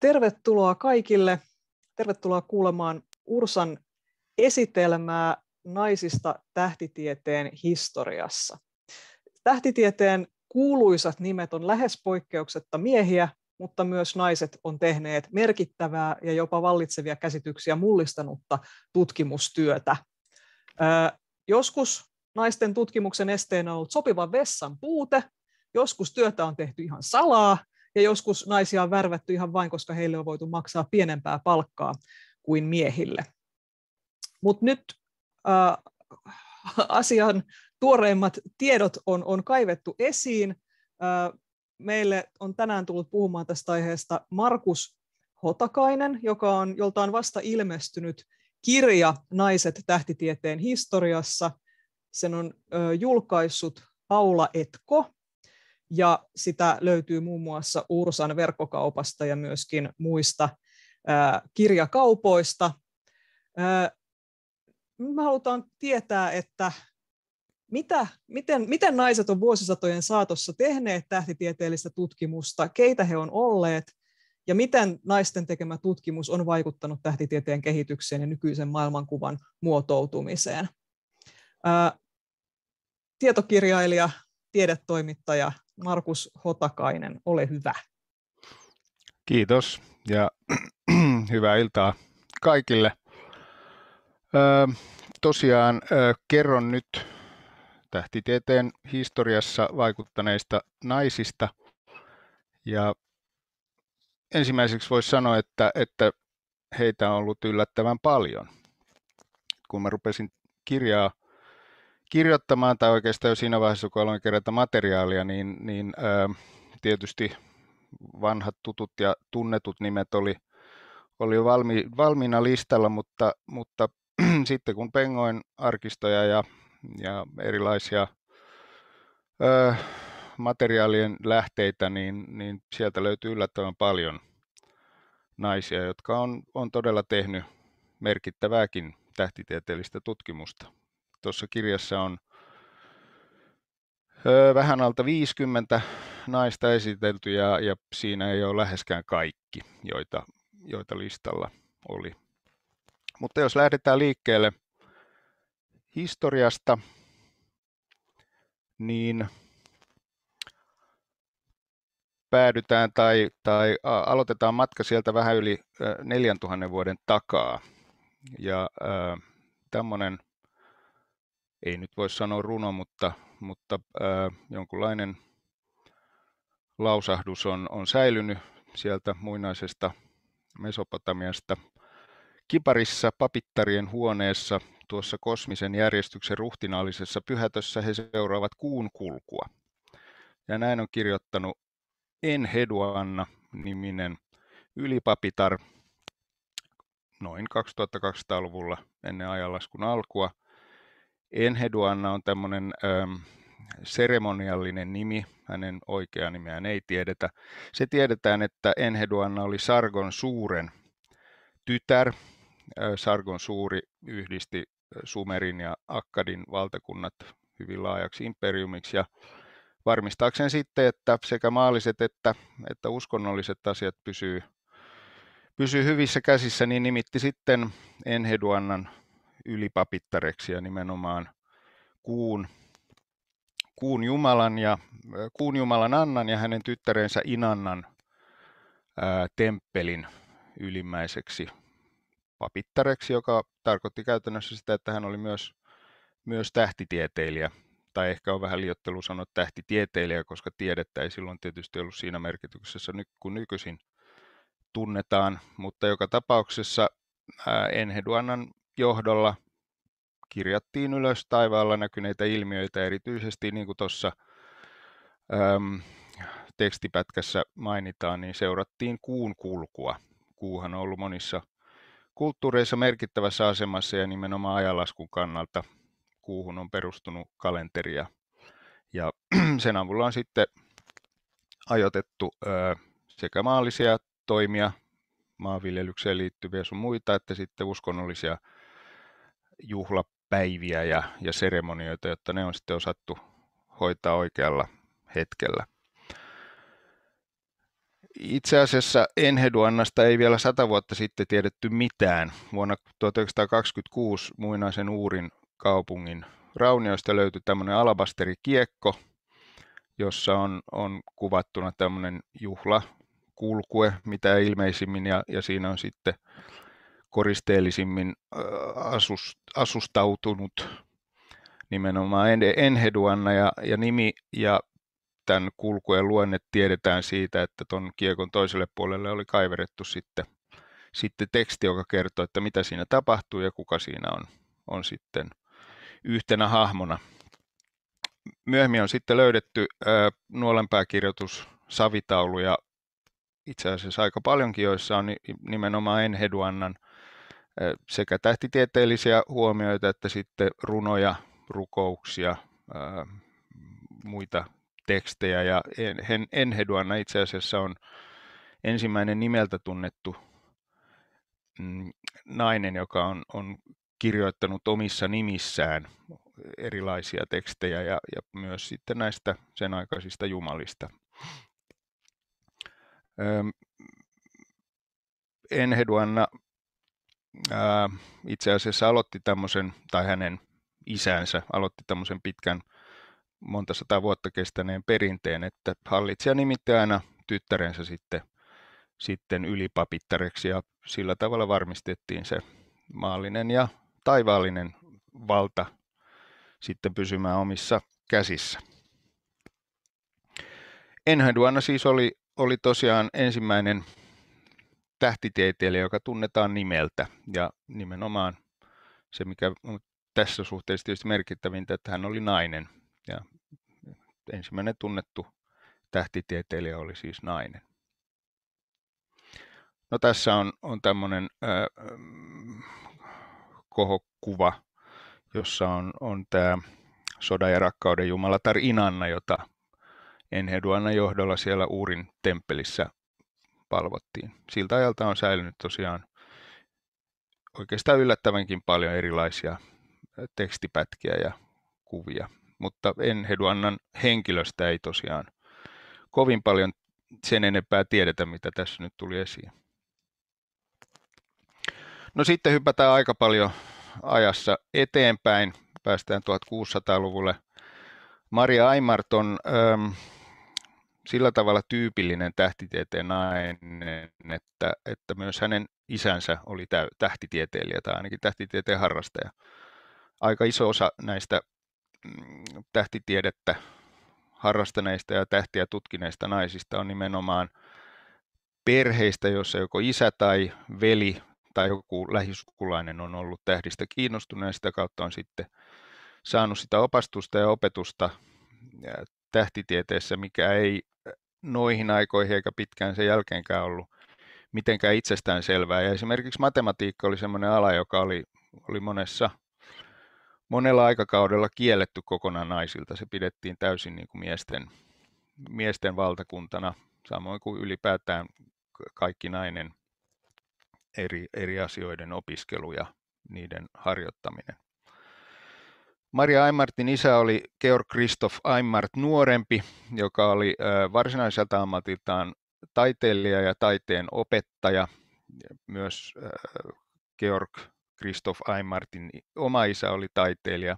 Tervetuloa kaikille. Tervetuloa kuulemaan Ursan esitelmää naisista tähtitieteen historiassa. Tähtitieteen kuuluisat nimet on lähes poikkeuksetta miehiä, mutta myös naiset on tehneet merkittävää ja jopa vallitsevia käsityksiä mullistanutta tutkimustyötä. joskus naisten tutkimuksen esteenä on ollut sopivan vessan puute, joskus työtä on tehty ihan salaa, ja joskus naisia on värvätty ihan vain, koska heille on voitu maksaa pienempää palkkaa kuin miehille. Mutta nyt äh, asian tuoreimmat tiedot on, on kaivettu esiin. Äh, meille on tänään tullut puhumaan tästä aiheesta Markus Hotakainen, joka on, jolta on vasta ilmestynyt kirja Naiset tähtitieteen historiassa. Sen on äh, julkaissut Paula Etko, ja sitä löytyy muun muassa Ursan verkkokaupasta ja myöskin muista kirjakaupoista. me halutaan tietää, että mitä, miten, miten naiset on vuosisatojen saatossa tehneet tähtitieteellistä tutkimusta, keitä he on olleet ja miten naisten tekemä tutkimus on vaikuttanut tähtitieteen kehitykseen ja nykyisen maailmankuvan muotoutumiseen. tietokirjailija, tiedetoimittaja Markus Hotakainen, ole hyvä. Kiitos ja hyvää iltaa kaikille. tosiaan kerron nyt tähtitieteen historiassa vaikuttaneista naisista. Ja ensimmäiseksi voisi sanoa, että, että heitä on ollut yllättävän paljon. Kun mä rupesin kirjaa kirjoittamaan, tai oikeastaan jo siinä vaiheessa, kun aloin kerätä materiaalia, niin, niin ää, ähm, tietysti vanhat tutut ja tunnetut nimet oli, oli jo valmi, valmiina listalla, mutta, mutta sitten kun pengoin arkistoja ja, ja erilaisia ää, äh, materiaalien lähteitä, niin, niin sieltä löytyy yllättävän paljon naisia, jotka on, on todella tehnyt merkittävääkin tähtitieteellistä tutkimusta. Tuossa kirjassa on vähän alta 50 naista esitelty ja, ja siinä ei ole läheskään kaikki, joita, joita listalla oli. Mutta jos lähdetään liikkeelle historiasta, niin päädytään tai, tai aloitetaan matka sieltä vähän yli 4000 vuoden takaa. Ja äh, tämmöinen ei nyt voi sanoa runo, mutta, mutta ää, jonkunlainen lausahdus on, on säilynyt sieltä muinaisesta Mesopotamiasta. Kiparissa papittarien huoneessa tuossa kosmisen järjestyksen ruhtinaallisessa pyhätössä he seuraavat kuun kulkua. Ja näin on kirjoittanut En Heduanna niminen ylipapitar noin 2200-luvulla ennen ajanlaskun alkua – Enheduanna on tämmöinen ähm, seremoniallinen nimi, hänen oikea nimeään ei tiedetä. Se tiedetään, että Enheduanna oli Sargon suuren tytär. Sargon suuri yhdisti Sumerin ja Akkadin valtakunnat hyvin laajaksi imperiumiksi ja varmistaakseen sitten, että sekä maalliset että, että uskonnolliset asiat pysyy, pysyy hyvissä käsissä, niin nimitti sitten Enheduannan ylipapittareksi ja nimenomaan kuun, kuun, jumalan ja, kuun jumalan Annan ja hänen tyttärensä Inannan ää, temppelin ylimmäiseksi papittareksi, joka tarkoitti käytännössä sitä, että hän oli myös, myös tähtitieteilijä. Tai ehkä on vähän liottelu sanoa tähtitieteilijä, koska tiedettä ei silloin tietysti ollut siinä merkityksessä kuin nykyisin tunnetaan, mutta joka tapauksessa Enheduannan johdolla kirjattiin ylös taivaalla näkyneitä ilmiöitä, erityisesti niin kuin tuossa tekstipätkässä mainitaan, niin seurattiin kuun kulkua. Kuuhan on ollut monissa kulttuureissa merkittävässä asemassa ja nimenomaan ajanlaskun kannalta kuuhun on perustunut kalenteria. Ja sen avulla on sitten ajoitettu sekä maallisia toimia, maanviljelykseen liittyviä sun muita, että sitten uskonnollisia juhlapäiviä ja, ja seremonioita, jotta ne on sitten osattu hoitaa oikealla hetkellä. Itse asiassa Enheduannasta ei vielä sata vuotta sitten tiedetty mitään. Vuonna 1926 muinaisen Uurin kaupungin raunioista löytyi tämmöinen alabasterikiekko, jossa on, on kuvattuna tämmöinen juhla mitä ilmeisimmin, ja, ja siinä on sitten koristeellisimmin asustautunut nimenomaan Enheduanna ja, ja nimi ja tämän kulkujen luonne tiedetään siitä, että tuon kiekon toiselle puolelle oli kaiverettu sitten, sitten teksti, joka kertoo, että mitä siinä tapahtuu ja kuka siinä on, on sitten yhtenä hahmona. Myöhemmin on sitten löydetty äh, nuolenpääkirjoitus, savitauluja itse asiassa aika paljonkin, joissa on nimenomaan Enheduannan – sekä tähtitieteellisiä huomioita että sitten runoja, rukouksia, muita tekstejä. Ja Enheduanna itse asiassa on ensimmäinen nimeltä tunnettu mm, nainen, joka on, on kirjoittanut omissa nimissään erilaisia tekstejä ja, ja myös sitten näistä sen aikaisista jumalista. Enheduanna ää, itse asiassa aloitti tämmöisen, tai hänen isänsä aloitti tämmöisen pitkän monta sata vuotta kestäneen perinteen, että hallitsija nimitti aina tyttärensä sitten, sitten ylipapittareksi ja sillä tavalla varmistettiin se maallinen ja taivaallinen valta sitten pysymään omissa käsissä. Enhäduana siis oli, oli tosiaan ensimmäinen tähtitieteilijä, joka tunnetaan nimeltä. Ja nimenomaan se, mikä on tässä suhteessa tietysti merkittävintä, että hän oli nainen. Ja ensimmäinen tunnettu tähtitieteilijä oli siis nainen. No tässä on, on tämmöinen äh, kohokuva, jossa on, on tämä sodan ja rakkauden jumalatar Inanna, jota Enheduanna johdolla siellä Uurin temppelissä palvottiin. Siltä ajalta on säilynyt tosiaan oikeastaan yllättävänkin paljon erilaisia tekstipätkiä ja kuvia, mutta Enheduannan henkilöstä ei tosiaan kovin paljon sen enempää tiedetä, mitä tässä nyt tuli esiin. No sitten hypätään aika paljon ajassa eteenpäin, päästään 1600-luvulle. Maria Aimart on ähm, sillä tavalla tyypillinen tähtitieteen nainen, että, että myös hänen isänsä oli tähtitieteilijä tai ainakin tähtitieteen harrastaja. Aika iso osa näistä mm, tähtitiedettä harrastaneista ja tähtiä tutkineista naisista on nimenomaan perheistä, joissa joko isä tai veli tai joku lähisukulainen on ollut tähdistä kiinnostunut ja sitä kautta on sitten saanut sitä opastusta ja opetusta tähtitieteessä, mikä ei noihin aikoihin eikä pitkään sen jälkeenkään ollut mitenkään itsestään selvää. Ja esimerkiksi matematiikka oli sellainen ala, joka oli, oli monessa, monella aikakaudella kielletty kokonaan naisilta. Se pidettiin täysin niin kuin miesten, miesten valtakuntana, samoin kuin ylipäätään kaikki nainen eri, eri asioiden opiskelu ja niiden harjoittaminen. Maria Aimartin isä oli Georg Christoph Aimart nuorempi, joka oli varsinaiselta ammatiltaan taiteilija ja taiteen opettaja. Myös Georg Christoph Aimartin oma isä oli taiteilija,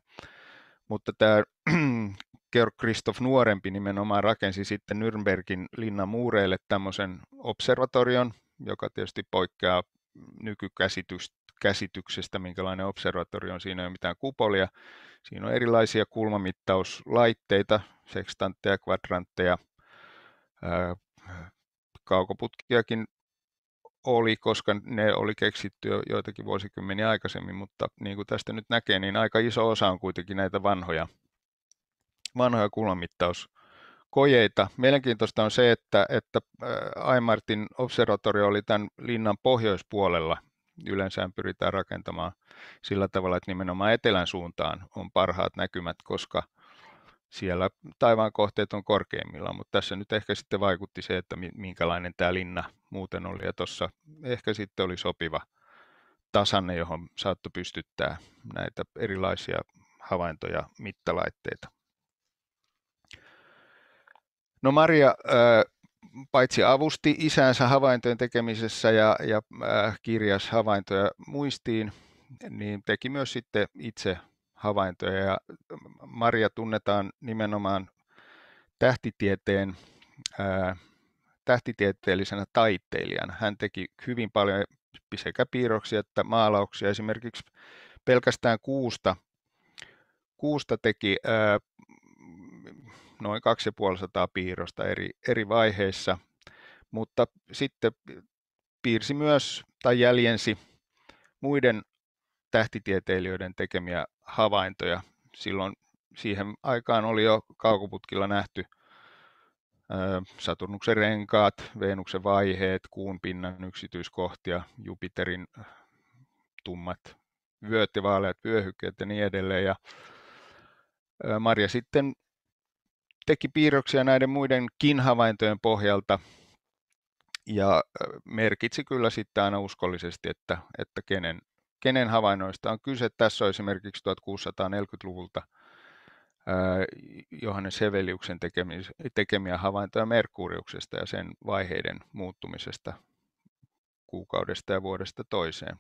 mutta tämä Georg Christoph nuorempi nimenomaan rakensi sitten Nürnbergin linnan muureille tämmöisen observatorion, joka tietysti poikkeaa nykykäsitystä käsityksestä, minkälainen observatorio on. Siinä ei ole mitään kupolia. Siinä on erilaisia kulmamittauslaitteita, sekstantteja, kvadrantteja, kaukoputkiakin oli, koska ne oli keksitty jo joitakin vuosikymmeniä aikaisemmin, mutta niin kuin tästä nyt näkee, niin aika iso osa on kuitenkin näitä vanhoja, vanhoja kulmamittauskojeita. Mielenkiintoista on se, että, että Aimartin observatorio oli tämän linnan pohjoispuolella, yleensä pyritään rakentamaan sillä tavalla, että nimenomaan etelän suuntaan on parhaat näkymät, koska siellä taivaan kohteet on korkeimmilla, mutta tässä nyt ehkä sitten vaikutti se, että minkälainen tämä linna muuten oli, ja tuossa ehkä sitten oli sopiva tasanne, johon saattoi pystyttää näitä erilaisia havaintoja, mittalaitteita. No Maria, paitsi avusti isänsä havaintojen tekemisessä ja, ja äh, kirjas havaintoja muistiin, niin teki myös sitten itse havaintoja. Ja äh, Maria tunnetaan nimenomaan tähtitieteen, äh, tähtitieteellisenä taiteilijana. Hän teki hyvin paljon sekä piirroksia että maalauksia. Esimerkiksi pelkästään kuusta, kuusta teki äh, noin 2500 piirrosta eri, eri vaiheissa, mutta sitten piirsi myös tai jäljensi muiden tähtitieteilijöiden tekemiä havaintoja. Silloin siihen aikaan oli jo kaukoputkilla nähty Saturnuksen renkaat, Veenuksen vaiheet, kuun pinnan yksityiskohtia, Jupiterin tummat vyöt ja vaaleat vyöhykkeet ja niin edelleen. Ja Marja sitten teki piirroksia näiden muidenkin havaintojen pohjalta ja äh, merkitsi kyllä sitten aina uskollisesti, että, että kenen, kenen havainnoista on kyse. Tässä on esimerkiksi 1640-luvulta äh, Johannes Heveliuksen tekemiä havaintoja Merkuriuksesta ja sen vaiheiden muuttumisesta kuukaudesta ja vuodesta toiseen.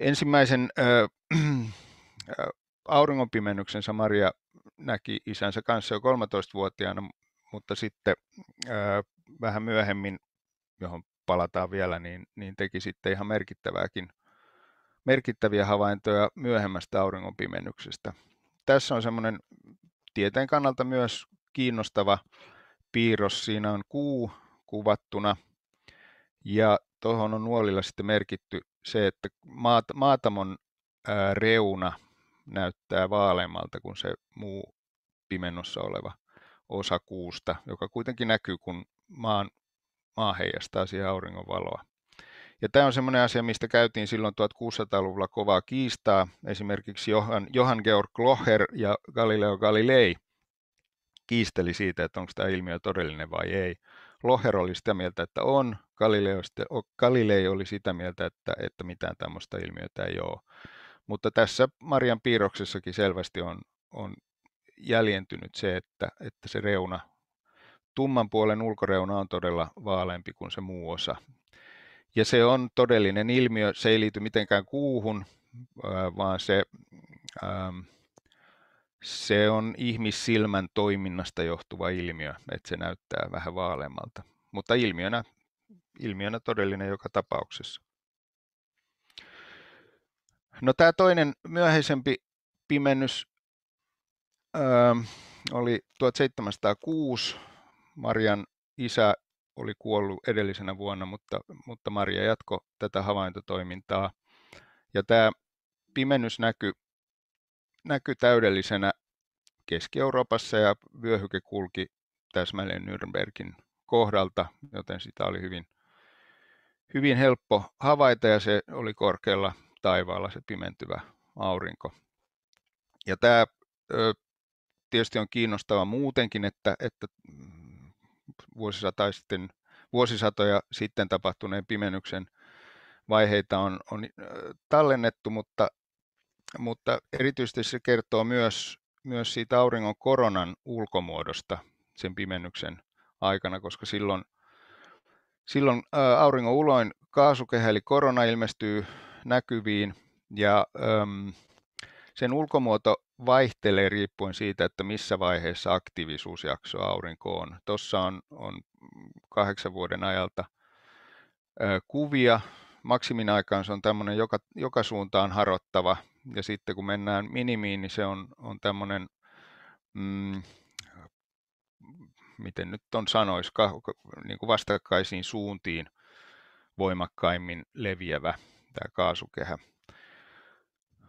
Ensimmäisen äh, äh, auringonpimennyksensä Maria näki isänsä kanssa jo 13-vuotiaana, mutta sitten ää, vähän myöhemmin, johon palataan vielä, niin, niin teki sitten ihan merkittävääkin, merkittäviä havaintoja myöhemmästä auringonpimennyksestä. Tässä on semmoinen tieteen kannalta myös kiinnostava piirros. Siinä on kuu kuvattuna ja tuohon on nuolilla sitten merkitty se, että maat, maatamon ää, reuna – näyttää vaaleammalta kuin se muu pimennossa oleva osa kuusta, joka kuitenkin näkyy, kun maan, maa heijastaa siihen auringonvaloa. Ja tämä on semmoinen asia, mistä käytiin silloin 1600-luvulla kovaa kiistaa. Esimerkiksi Johann, Johann Georg Locher ja Galileo Galilei kiisteli siitä, että onko tämä ilmiö todellinen vai ei. Loher oli sitä mieltä, että on, Galilei oli sitä mieltä, että, että mitään tämmöistä ilmiötä ei ole. Mutta tässä Marian piirroksessakin selvästi on, on jäljentynyt se, että, että se reuna, tumman puolen ulkoreuna on todella vaaleampi kuin se muu osa. Ja se on todellinen ilmiö, se ei liity mitenkään kuuhun, vaan se, ähm, se on ihmissilmän toiminnasta johtuva ilmiö, että se näyttää vähän vaaleammalta. Mutta ilmiönä, ilmiönä todellinen joka tapauksessa. No tämä toinen myöhäisempi pimennys öö, oli 1706. Marian isä oli kuollut edellisenä vuonna, mutta, mutta Maria jatkoi tätä havaintotoimintaa. Ja tämä pimennys näkyy näky täydellisenä Keski-Euroopassa ja vyöhyke kulki täsmälleen Nürnbergin kohdalta, joten sitä oli hyvin, hyvin helppo havaita ja se oli korkealla taivaalla se pimentyvä aurinko. Ja tämä tietysti on kiinnostava muutenkin, että, että mm, sitten, vuosisatoja sitten tapahtuneen pimennyksen vaiheita on, on tallennettu, mutta, mutta erityisesti se kertoo myös, myös siitä auringon koronan ulkomuodosta sen pimennyksen aikana, koska silloin, silloin auringon uloin kaasukehä eli korona ilmestyy näkyviin ja äm, sen ulkomuoto vaihtelee riippuen siitä, että missä vaiheessa aktiivisuusjakso aurinko on. Tuossa on, on kahdeksan vuoden ajalta ö, kuvia. Maksimin aikaan se on tämmöinen joka, joka suuntaan harottava ja sitten kun mennään minimiin, niin se on, on tämmöinen, mm, miten nyt on sanoisi, niin kuin vastakkaisiin suuntiin voimakkaimmin leviävä tämä kaasukehä.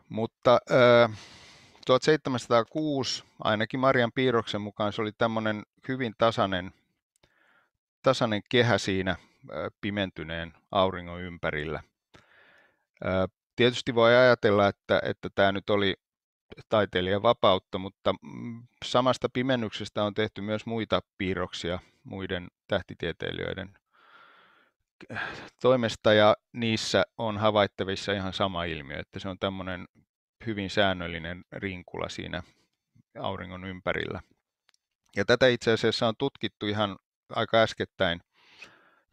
Mutta äh, 1706, ainakin Marian piirroksen mukaan, se oli tämmöinen hyvin tasainen, tasainen kehä siinä äh, pimentyneen auringon ympärillä. Äh, tietysti voi ajatella, että, että tämä nyt oli taiteilijan vapautta, mutta mm, samasta pimennyksestä on tehty myös muita piirroksia muiden tähtitieteilijöiden toimesta ja niissä on havaittavissa ihan sama ilmiö, että se on tämmöinen hyvin säännöllinen rinkula siinä auringon ympärillä. Ja tätä itse asiassa on tutkittu ihan aika äskettäin.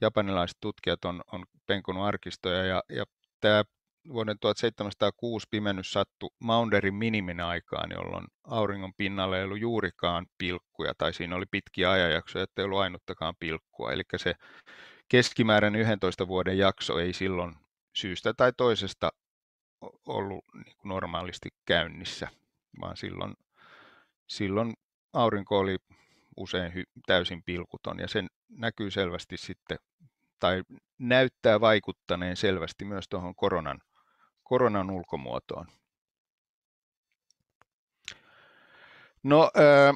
Japanilaiset tutkijat on, on penkunut arkistoja ja, ja tämä vuoden 1706 pimennys sattui Maunderin minimin aikaan, jolloin auringon pinnalla ei ollut juurikaan pilkkuja, tai siinä oli pitkiä ajanjaksoja, ettei ollut ainuttakaan pilkkua. Eli se keskimääräinen 11 vuoden jakso ei silloin syystä tai toisesta ollut niin kuin normaalisti käynnissä, vaan silloin, silloin aurinko oli usein hy, täysin pilkuton ja sen näkyy selvästi sitten tai näyttää vaikuttaneen selvästi myös tuohon koronan, koronan ulkomuotoon. No, äh,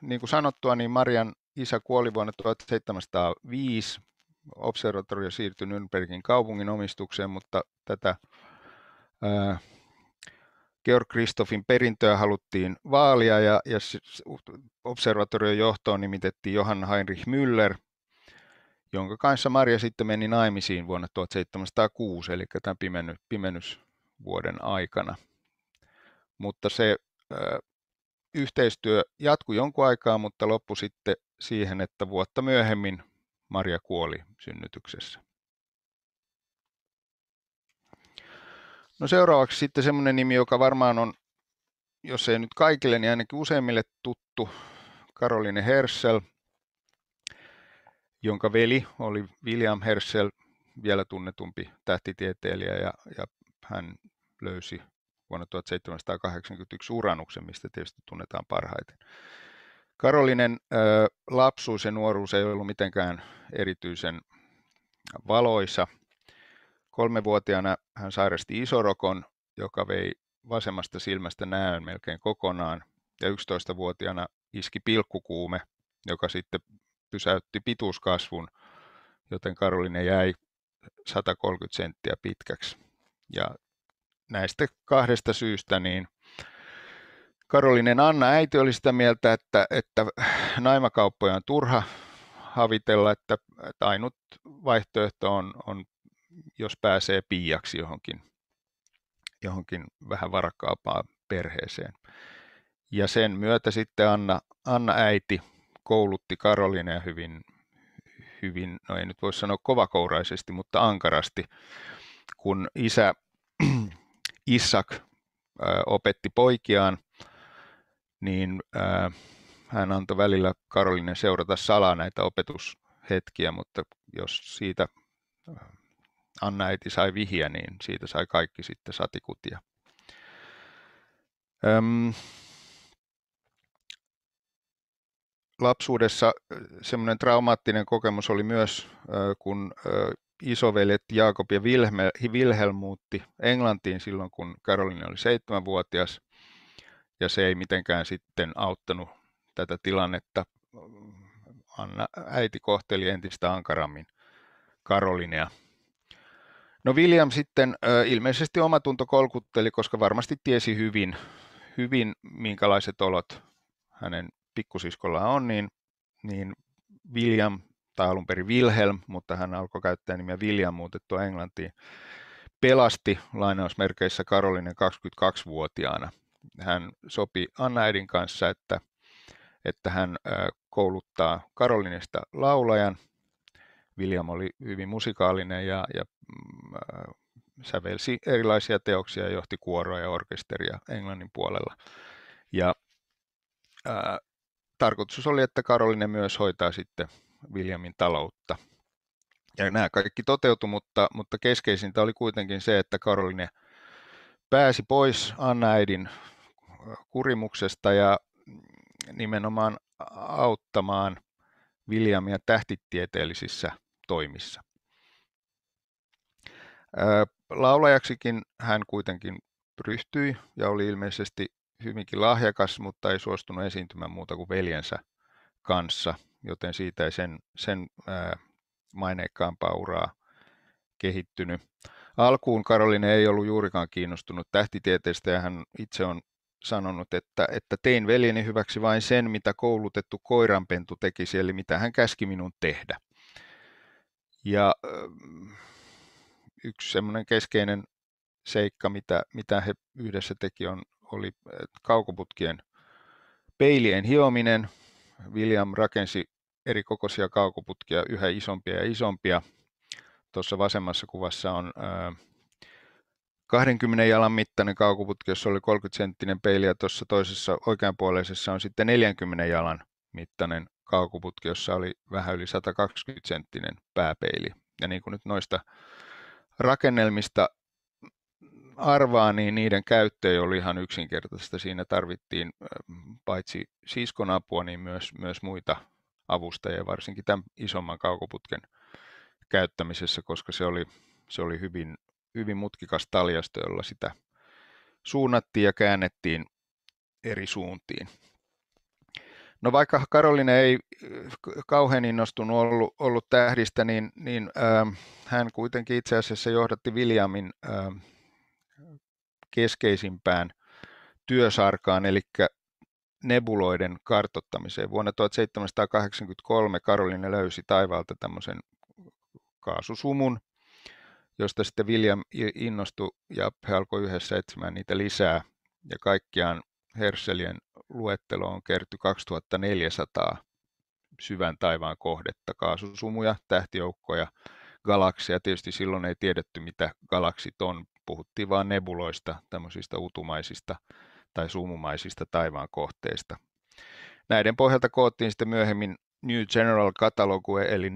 niin kuin sanottua, niin Marian isä kuoli vuonna 1705. Observatorio siirtyi Nürnbergin kaupungin omistukseen, mutta tätä ää, Georg Kristoffin perintöä haluttiin vaalia ja, ja observatorion johtoon nimitettiin Johann Heinrich Müller, jonka kanssa Maria sitten meni naimisiin vuonna 1706, eli tämän pimenny, pimennysvuoden aikana. Mutta se ää, yhteistyö jatkui jonkun aikaa, mutta loppui sitten siihen, että vuotta myöhemmin Maria kuoli synnytyksessä. No seuraavaksi sitten semmoinen nimi, joka varmaan on, jos ei nyt kaikille, niin ainakin useimmille tuttu, Karoline Herschel, jonka veli oli William Herschel, vielä tunnetumpi tähtitieteilijä, ja, ja hän löysi vuonna 1781 uranuksen, mistä tietysti tunnetaan parhaiten. Karolinen lapsuus ja nuoruus ei ollut mitenkään erityisen valoisa. Kolmevuotiaana hän sairasti isorokon, joka vei vasemmasta silmästä näön melkein kokonaan. Ja 11-vuotiaana iski pilkkukuume, joka sitten pysäytti pituuskasvun, joten Karolinen jäi 130 senttiä pitkäksi. Ja näistä kahdesta syystä niin Karolinen Anna äiti oli sitä mieltä, että, että naimakauppoja on turha havitella, että, että ainut vaihtoehto on, on, jos pääsee piiaksi johonkin, johonkin vähän varakkaampaan perheeseen. Ja sen myötä sitten Anna, Anna äiti koulutti Karolineja hyvin, hyvin, no ei nyt voi sanoa kovakouraisesti, mutta ankarasti, kun isä Isak opetti poikiaan niin ää, hän antoi välillä Karolinen seurata salaa näitä opetushetkiä, mutta jos siitä Anna-äiti sai vihiä, niin siitä sai kaikki sitten satikutia. Öm, lapsuudessa semmoinen traumaattinen kokemus oli myös, kun isovelet Jaakob ja Wilhelm, Wilhelm muutti Englantiin silloin, kun Karolinen oli seitsemänvuotias ja se ei mitenkään sitten auttanut tätä tilannetta. Anna, äiti kohteli entistä ankarammin Karolinea. No William sitten ilmeisesti omatunto kolkutteli, koska varmasti tiesi hyvin, hyvin minkälaiset olot hänen pikkusiskollaan on, niin, niin William, tai alun perin Wilhelm, mutta hän alkoi käyttää nimeä William muutettua Englantiin, pelasti lainausmerkeissä Karolinen 22-vuotiaana hän sopi Anna äidin kanssa, että, että hän kouluttaa Karolinista laulajan. William oli hyvin musikaalinen ja, ja äh, sävelsi erilaisia teoksia, johti kuoroa ja orkesteria Englannin puolella. Ja äh, tarkoitus oli, että Karolinen myös hoitaa sitten Williamin taloutta. Ja nämä kaikki toteutui, mutta, mutta keskeisintä oli kuitenkin se, että Karoline pääsi pois Anna äidin kurimuksesta ja nimenomaan auttamaan Williamia tähtitieteellisissä toimissa. Laulajaksikin hän kuitenkin ryhtyi ja oli ilmeisesti hyvinkin lahjakas, mutta ei suostunut esiintymään muuta kuin veljensä kanssa, joten siitä ei sen, sen maineikkaampaa uraa kehittynyt. Alkuun Karolinen ei ollut juurikaan kiinnostunut tähtitieteestä ja hän itse on sanonut, että, että tein veljeni hyväksi vain sen, mitä koulutettu koiranpentu tekisi, eli mitä hän käski minun tehdä. Ja äh, yksi semmoinen keskeinen seikka, mitä, mitä he yhdessä teki, on, oli kaukoputkien peilien hiominen. William rakensi eri kokoisia kaukoputkia, yhä isompia ja isompia. Tuossa vasemmassa kuvassa on äh, 20 jalan mittainen kaukoputki, jossa oli 30 senttinen peili ja tuossa toisessa oikeanpuoleisessa on sitten 40 jalan mittainen kaukoputki, jossa oli vähän yli 120 senttinen pääpeili. Ja niin kuin nyt noista rakennelmista arvaa, niin niiden käyttö ei ollut ihan yksinkertaista. Siinä tarvittiin paitsi siskon apua, niin myös, myös muita avustajia, varsinkin tämän isomman kaukoputken käyttämisessä, koska se oli, se oli hyvin hyvin mutkikas taljasto, jolla sitä suunnattiin ja käännettiin eri suuntiin. No vaikka Karolina ei äh, kauhean innostunut ollut, ollut tähdistä, niin, niin äh, hän kuitenkin itse asiassa johdatti Williamin äh, keskeisimpään työsarkaan, eli nebuloiden kartottamiseen. Vuonna 1783 Karolina löysi taivaalta tämmöisen kaasusumun, josta sitten William innostui ja he alkoi yhdessä etsimään niitä lisää. Ja kaikkiaan Herschelien luetteloon kerty 2400 syvän taivaan kohdetta, kaasusumuja, tähtijoukkoja, galakseja. Tietysti silloin ei tiedetty, mitä galaksit on. Puhuttiin vain nebuloista, tämmöisistä utumaisista tai sumumaisista taivaan kohteista. Näiden pohjalta koottiin sitten myöhemmin New General Catalogue, eli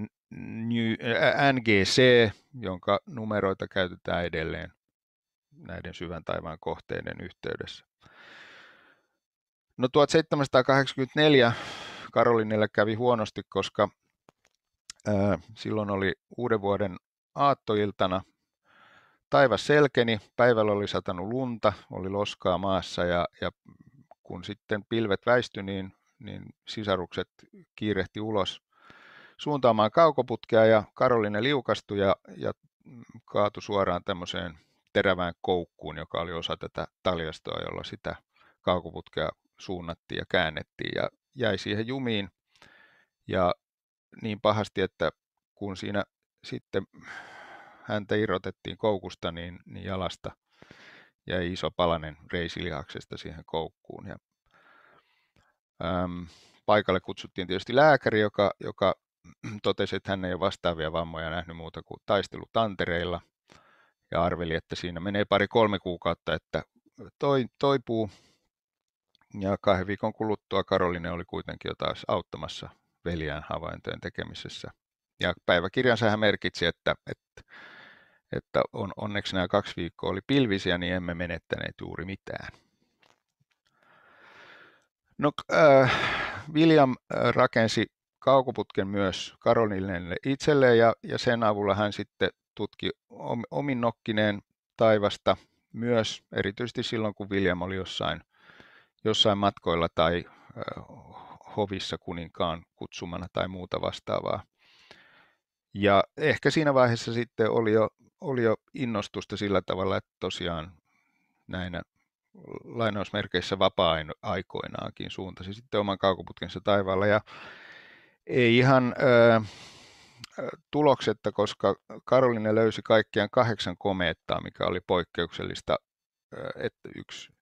NGC, jonka numeroita käytetään edelleen näiden syvän taivaan kohteiden yhteydessä. No 1784 Karolinelle kävi huonosti, koska ää, silloin oli uuden vuoden aattoiltana. Taivas selkeni, päivällä oli satanut lunta, oli loskaa maassa ja, ja kun sitten pilvet väistyi, niin, niin sisarukset kiirehti ulos suuntaamaan kaukoputkea ja Karoline liukastui ja, ja kaatui suoraan tämmöiseen terävään koukkuun, joka oli osa tätä taljastoa, jolla sitä kaukoputkea suunnattiin ja käännettiin ja jäi siihen jumiin. Ja niin pahasti, että kun siinä sitten häntä irrotettiin koukusta, niin, niin jalasta jäi iso palanen reisilihaksesta siihen koukkuun. Ja, äm, paikalle kutsuttiin tietysti lääkäri, joka, joka totesi, että hän ei ole vastaavia vammoja nähnyt muuta kuin taistelutantereilla ja arveli, että siinä menee pari-kolme kuukautta, että toi, toipuu. Ja kahden viikon kuluttua Karoline oli kuitenkin jo taas auttamassa veljään havaintojen tekemisessä. Ja päiväkirjansa hän merkitsi, että, että, että on, onneksi nämä kaksi viikkoa oli pilvisiä, niin emme menettäneet juuri mitään. No, äh, William äh, rakensi kaukoputken myös Karolinelle itselleen ja, ja sen avulla hän sitten tutki omin nokkineen taivasta myös erityisesti silloin, kun William oli jossain, jossain matkoilla tai äh, hovissa kuninkaan kutsumana tai muuta vastaavaa. Ja ehkä siinä vaiheessa sitten oli jo, oli jo innostusta sillä tavalla, että tosiaan näinä lainausmerkeissä vapaa-aikoinaankin suuntasi sitten oman kaukoputkensa taivaalla. Ja ei ihan äh, tuloksetta, koska Karoline löysi kaikkiaan kahdeksan komeettaa, mikä oli poikkeuksellista, että yksi,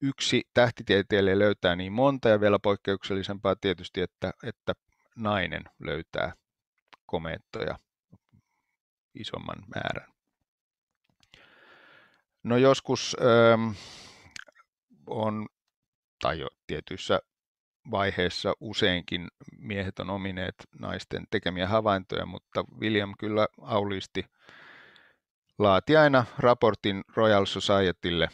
yksi tähtitieteilijä löytää niin monta ja vielä poikkeuksellisempaa tietysti, että, että nainen löytää komeettoja isomman määrän. No joskus ö, on, tai jo tietyissä vaiheessa useinkin miehet on omineet naisten tekemiä havaintoja, mutta William kyllä auliisti laati aina raportin Royal Societylle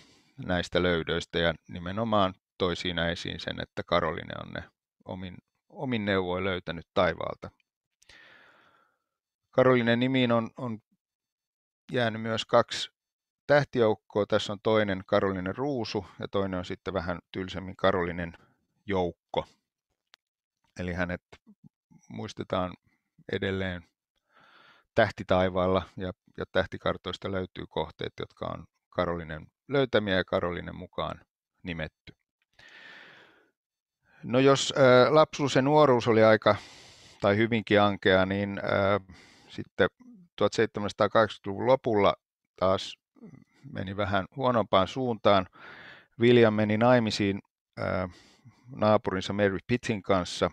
näistä löydöistä ja nimenomaan toi siinä esiin sen, että Karoline on ne omin, omin neuvoin löytänyt taivaalta. Karolinen nimiin on, on jäänyt myös kaksi tähtijoukkoa. Tässä on toinen Karolinen Ruusu ja toinen on sitten vähän tylsemmin Karolinen joukko. Eli hänet muistetaan edelleen tähtitaivaalla ja, ja tähtikartoista löytyy kohteet, jotka on Karolinen löytämiä ja Karolinen mukaan nimetty. No jos ä, lapsuus ja nuoruus oli aika tai hyvinkin ankea, niin ä, sitten 1780-luvun lopulla taas meni vähän huonompaan suuntaan. William meni naimisiin ä, naapurinsa Mary Pittin kanssa,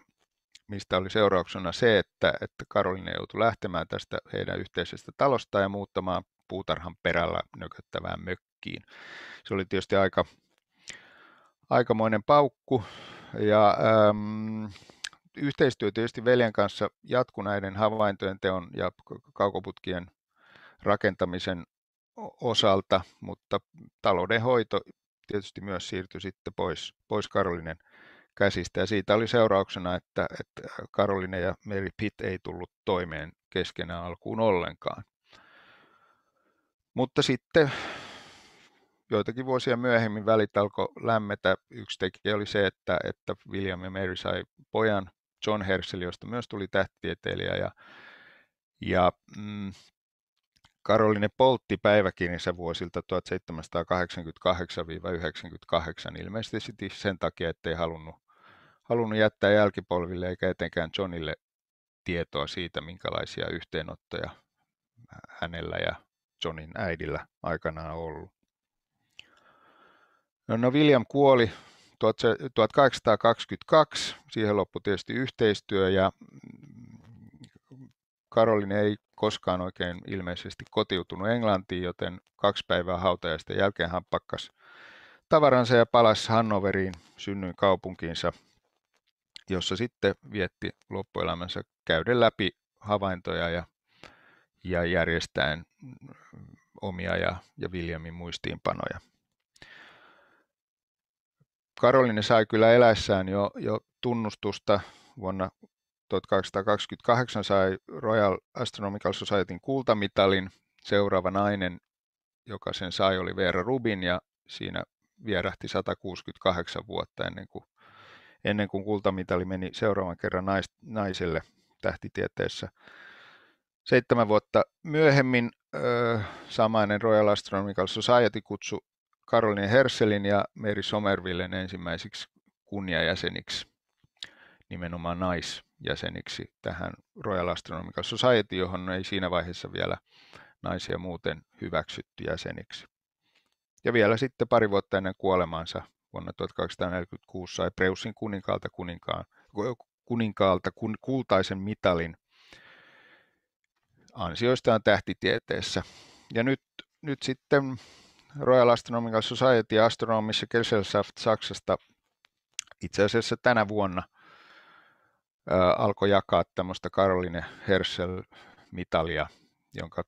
mistä oli seurauksena se, että, että Karolinen joutui lähtemään tästä heidän yhteisestä talosta ja muuttamaan puutarhan perällä nököttävään mökkiin. Se oli tietysti aika, aikamoinen paukku ja äm, yhteistyö tietysti veljen kanssa jatkui näiden havaintojen teon ja kaukoputkien rakentamisen osalta, mutta taloudenhoito tietysti myös siirtyi sitten pois, pois Karolinen käsistä. Ja siitä oli seurauksena, että, että Karoline ja Mary Pitt ei tullut toimeen keskenään alkuun ollenkaan. Mutta sitten joitakin vuosia myöhemmin välit alkoi lämmetä. Yksi tekijä oli se, että, että William ja Mary sai pojan John Herschel, josta myös tuli tähtitieteilijä. Ja, ja mm, Karoline poltti päiväkirjansa vuosilta 1788 1998 ilmeisesti sen takia, ettei halunnut halunnut jättää jälkipolville eikä etenkään Johnille tietoa siitä, minkälaisia yhteenottoja hänellä ja Johnin äidillä aikanaan ollut. No, no William kuoli 1822, siihen loppui tietysti yhteistyö ja Karolin ei koskaan oikein ilmeisesti kotiutunut Englantiin, joten kaksi päivää hautajaisten jälkeen hän pakkas tavaransa ja palasi Hannoveriin synnyin kaupunkiinsa – jossa sitten vietti loppuelämänsä käyden läpi havaintoja ja, ja järjestäen mm, omia ja, ja Williamin muistiinpanoja. Karoline sai kyllä eläessään jo, jo tunnustusta. Vuonna 1828 sai Royal Astronomical Societyn kultamitalin. Seuraava nainen, joka sen sai, oli Vera Rubin ja siinä vierähti 168 vuotta ennen kuin ennen kuin kultamitali meni seuraavan kerran nais, naisille tähtitieteessä. Seitsemän vuotta myöhemmin ö, öö, samainen Royal Astronomical Society kutsui Caroline Herselin ja Mary Somervillen ensimmäisiksi kunniajäseniksi, nimenomaan naisjäseniksi tähän Royal Astronomical Society, johon ei siinä vaiheessa vielä naisia muuten hyväksytty jäseniksi. Ja vielä sitten pari vuotta ennen kuolemaansa vuonna 1846 sai preussin kuninkaalta, kuninkaan, kuninkaalta kun, kultaisen mitalin ansioistaan tähtitieteessä. Ja nyt, nyt sitten Royal Astronomical Society Astronomissa Gesellschaft Saksasta itse asiassa tänä vuonna ää, alkoi jakaa tämmöistä Karoline Herschel-mitalia, jonka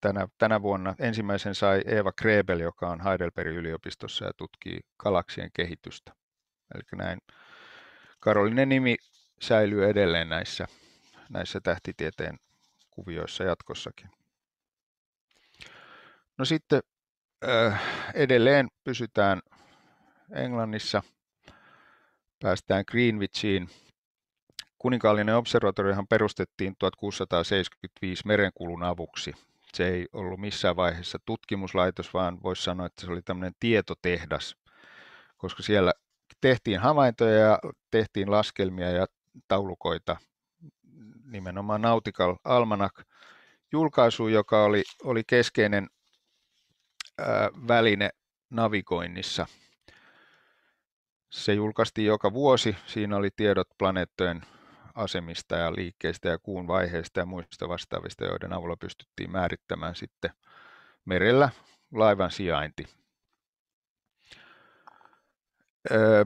tänä, tänä vuonna. Ensimmäisen sai Eeva Krebel, joka on Heidelbergin yliopistossa ja tutkii galaksien kehitystä. Eli näin Karolinen nimi säilyy edelleen näissä, näissä tähtitieteen kuvioissa jatkossakin. No sitten äh, edelleen pysytään Englannissa. Päästään Greenwichiin. Kuninkaallinen observatoriohan perustettiin 1675 merenkulun avuksi se ei ollut missään vaiheessa tutkimuslaitos, vaan voisi sanoa, että se oli tämmöinen tietotehdas, koska siellä tehtiin havaintoja ja tehtiin laskelmia ja taulukoita nimenomaan Nautical Almanac julkaisu, joka oli, oli keskeinen ää, väline navigoinnissa. Se julkaistiin joka vuosi. Siinä oli tiedot planeettojen asemista ja liikkeistä ja kuun vaiheista ja muista vastaavista, joiden avulla pystyttiin määrittämään sitten merellä laivan sijainti. Öö,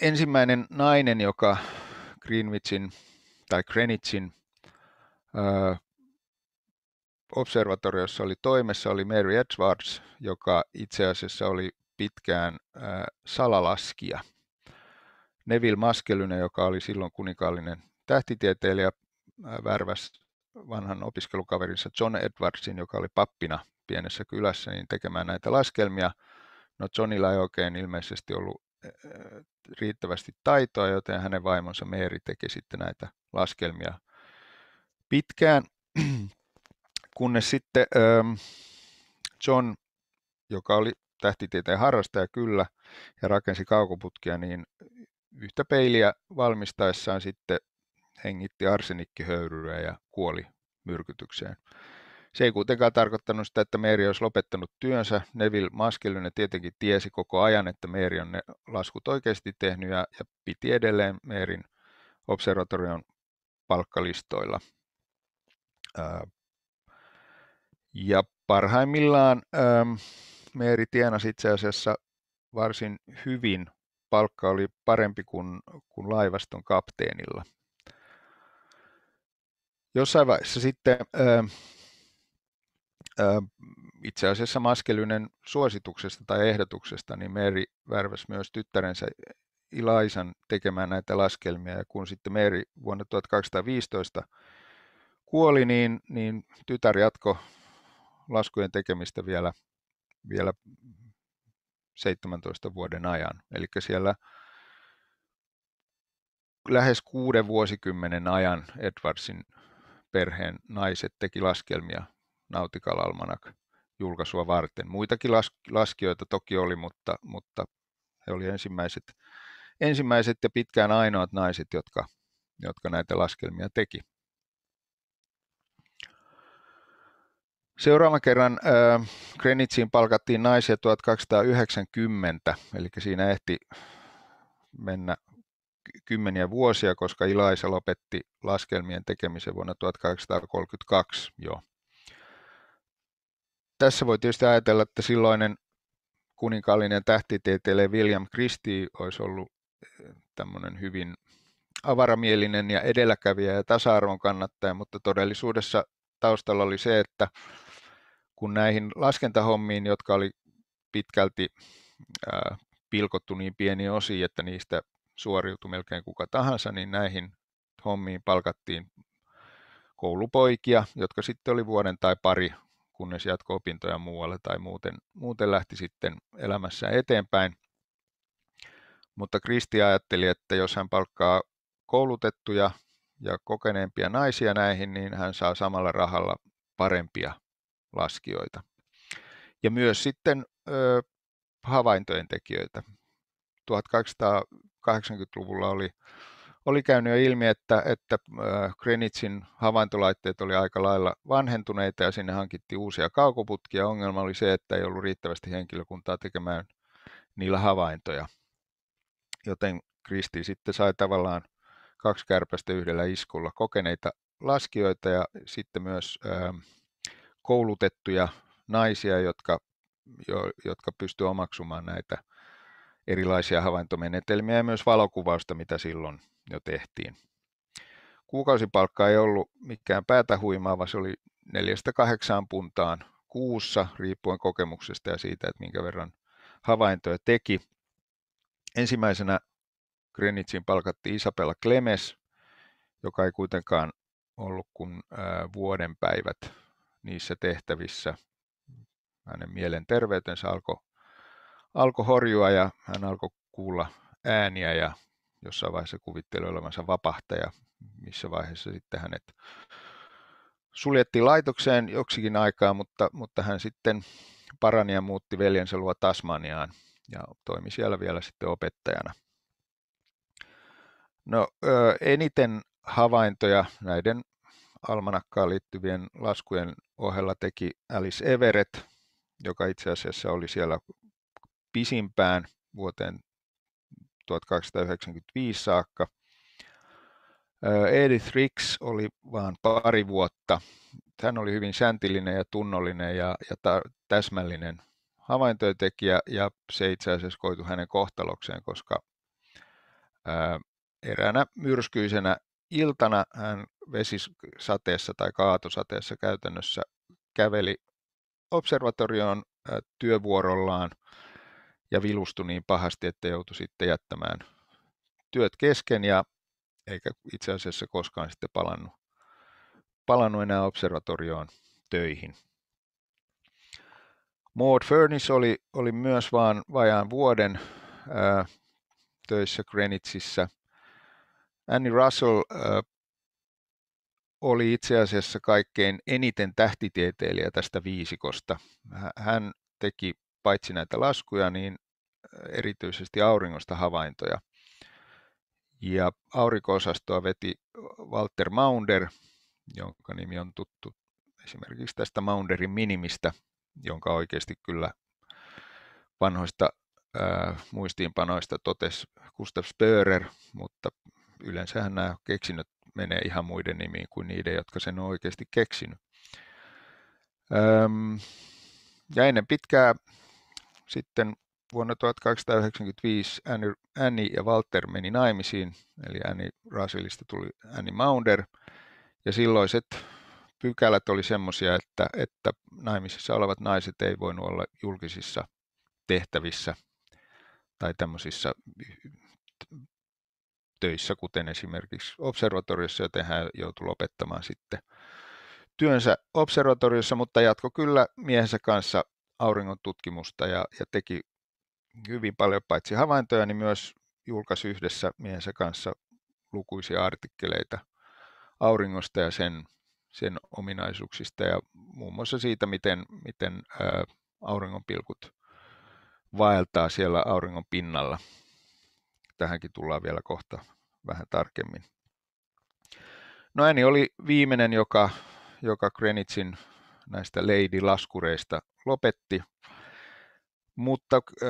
ensimmäinen nainen, joka Greenwichin tai Greenwichin öö, observatoriossa oli toimessa, oli Mary Edwards, joka itse asiassa oli pitkään öö, salalaskija – Neville Maskelynen, joka oli silloin kuninkaallinen tähtitieteilijä, äh, värväs vanhan opiskelukaverinsa John Edwardsin, joka oli pappina pienessä kylässä, niin tekemään näitä laskelmia. No Johnilla ei oikein ilmeisesti ollut äh, äh, riittävästi taitoa, joten hänen vaimonsa Meeri teki sitten näitä laskelmia pitkään, kunnes sitten ähm, John, joka oli tähtitieteen harrastaja kyllä ja rakensi kaukoputkia, niin yhtä peiliä valmistaessaan sitten hengitti arsenikkihöyryä ja kuoli myrkytykseen. Se ei kuitenkaan tarkoittanut sitä, että Meeri olisi lopettanut työnsä. Neville Maskillinen tietenkin tiesi koko ajan, että Meeri on ne laskut oikeasti tehnyt ja, ja piti edelleen Meerin observatorion palkkalistoilla. Ja parhaimmillaan Meeri tienasi itse asiassa varsin hyvin palkka oli parempi kuin, kuin laivaston kapteenilla. Jossain vaiheessa sitten ää, öö, ää, öö, itse asiassa Maskelynen suosituksesta tai ehdotuksesta, niin Meri värväsi myös tyttärensä Ilaisan tekemään näitä laskelmia. Ja kun sitten meri vuonna 1215 kuoli, niin, niin tytär jatko laskujen tekemistä vielä, vielä 17 vuoden ajan. Eli siellä lähes kuuden vuosikymmenen ajan Edwardsin perheen naiset teki laskelmia Nautical Almanac julkaisua varten. Muitakin laskijoita toki oli, mutta, mutta he olivat ensimmäiset, ensimmäiset ja pitkään ainoat naiset, jotka, jotka näitä laskelmia teki. Seuraavan kerran äh, Greenwichiin palkattiin naisia 1290, eli siinä ehti mennä kymmeniä vuosia, koska Ilaisa lopetti laskelmien tekemisen vuonna 1832 jo. Tässä voi tietysti ajatella, että silloinen kuninkaallinen tähtitieteilijä William Christie olisi ollut tämmöinen hyvin avaramielinen ja edelläkävijä ja tasa-arvon kannattaja, mutta todellisuudessa taustalla oli se, että kun näihin laskentahommiin, jotka oli pitkälti ää, pilkottu niin pieni osi, että niistä suoriutui melkein kuka tahansa, niin näihin hommiin palkattiin koulupoikia, jotka sitten oli vuoden tai pari, kunnes jatko opintoja muualle tai muuten, muuten lähti sitten elämässä eteenpäin. Mutta Kristi ajatteli, että jos hän palkkaa koulutettuja ja kokeneempia naisia näihin, niin hän saa samalla rahalla parempia laskijoita. Ja myös sitten ö, havaintojen tekijöitä. 1880-luvulla oli, oli käynyt jo ilmi, että, että Greenwichin havaintolaitteet oli aika lailla vanhentuneita ja sinne hankittiin uusia kaukoputkia. Ongelma oli se, että ei ollut riittävästi henkilökuntaa tekemään niillä havaintoja. Joten Kristi sitten sai tavallaan kaksi kärpästä yhdellä iskulla kokeneita laskijoita ja sitten myös ää, koulutettuja naisia, jotka, jo, jotka pystyvät omaksumaan näitä erilaisia havaintomenetelmiä ja myös valokuvausta, mitä silloin jo tehtiin. Kuukausipalkka ei ollut mikään päätä huimaava, se oli neljästä 8 puntaan kuussa, riippuen kokemuksesta ja siitä, että minkä verran havaintoja teki. Ensimmäisenä Grenitsin palkattiin Isabella Klemes, joka ei kuitenkaan ollut kuin vuoden päivät niissä tehtävissä. Hänen mielenterveytensä alkoi alko horjua ja hän alkoi kuulla ääniä ja jossain vaiheessa kuvitteli olevansa vapahtaja, missä vaiheessa sitten hänet suljettiin laitokseen joksikin aikaa, mutta, mutta hän sitten parani ja muutti veljensä luo Tasmaniaan ja toimi siellä vielä sitten opettajana. No, eniten havaintoja näiden almanakkaan liittyvien laskujen ohella teki Alice Everett, joka itse asiassa oli siellä pisimpään vuoteen 1895 saakka. Edith Ricks oli vain pari vuotta. Hän oli hyvin säntillinen ja tunnollinen ja, ja ta- täsmällinen havaintojentekijä ja se itse asiassa koitu hänen kohtalokseen, koska ää, eräänä myrskyisenä iltana hän vesisateessa tai kaatosateessa käytännössä käveli observatorioon työvuorollaan ja vilustui niin pahasti, että joutui sitten jättämään työt kesken ja eikä itse asiassa koskaan sitten palannut, palannut enää observatorioon töihin. Maud Furnis oli, oli myös vaan vajaan vuoden ää, töissä Greenwichissä. Annie Russell ää, oli itse asiassa kaikkein eniten tähtitieteilijä tästä viisikosta. Hän teki paitsi näitä laskuja, niin äh, erityisesti auringosta havaintoja. Ja aurinkoosastoa veti Walter Maunder, jonka nimi on tuttu esimerkiksi tästä Maunderin minimistä, jonka oikeasti kyllä vanhoista äh, muistiinpanoista totesi Gustav Spörer, mutta yleensähän nämä keksinnöt menee ihan muiden nimiin kuin niiden, jotka sen on oikeasti keksinyt. Öm, ja ennen pitkää sitten vuonna 1895 Annie, Annie ja Walter meni naimisiin, eli Annie Rasilista tuli Annie Maunder, ja silloiset pykälät oli semmoisia, että, että naimisissa olevat naiset ei voinut olla julkisissa tehtävissä tai tämmöisissä töissä, kuten esimerkiksi observatoriossa, joten hän joutui lopettamaan sitten työnsä observatoriossa, mutta jatko kyllä miehensä kanssa auringon tutkimusta ja, ja teki hyvin paljon paitsi havaintoja, niin myös julkaisi yhdessä miehensä kanssa lukuisia artikkeleita auringosta ja sen, sen ominaisuuksista ja muun muassa siitä, miten, miten ää, auringonpilkut vaeltaa siellä auringon pinnalla tähänkin tullaan vielä kohta vähän tarkemmin. No Annie oli viimeinen, joka, joka Greenwichin näistä Lady-laskureista lopetti, mutta äh,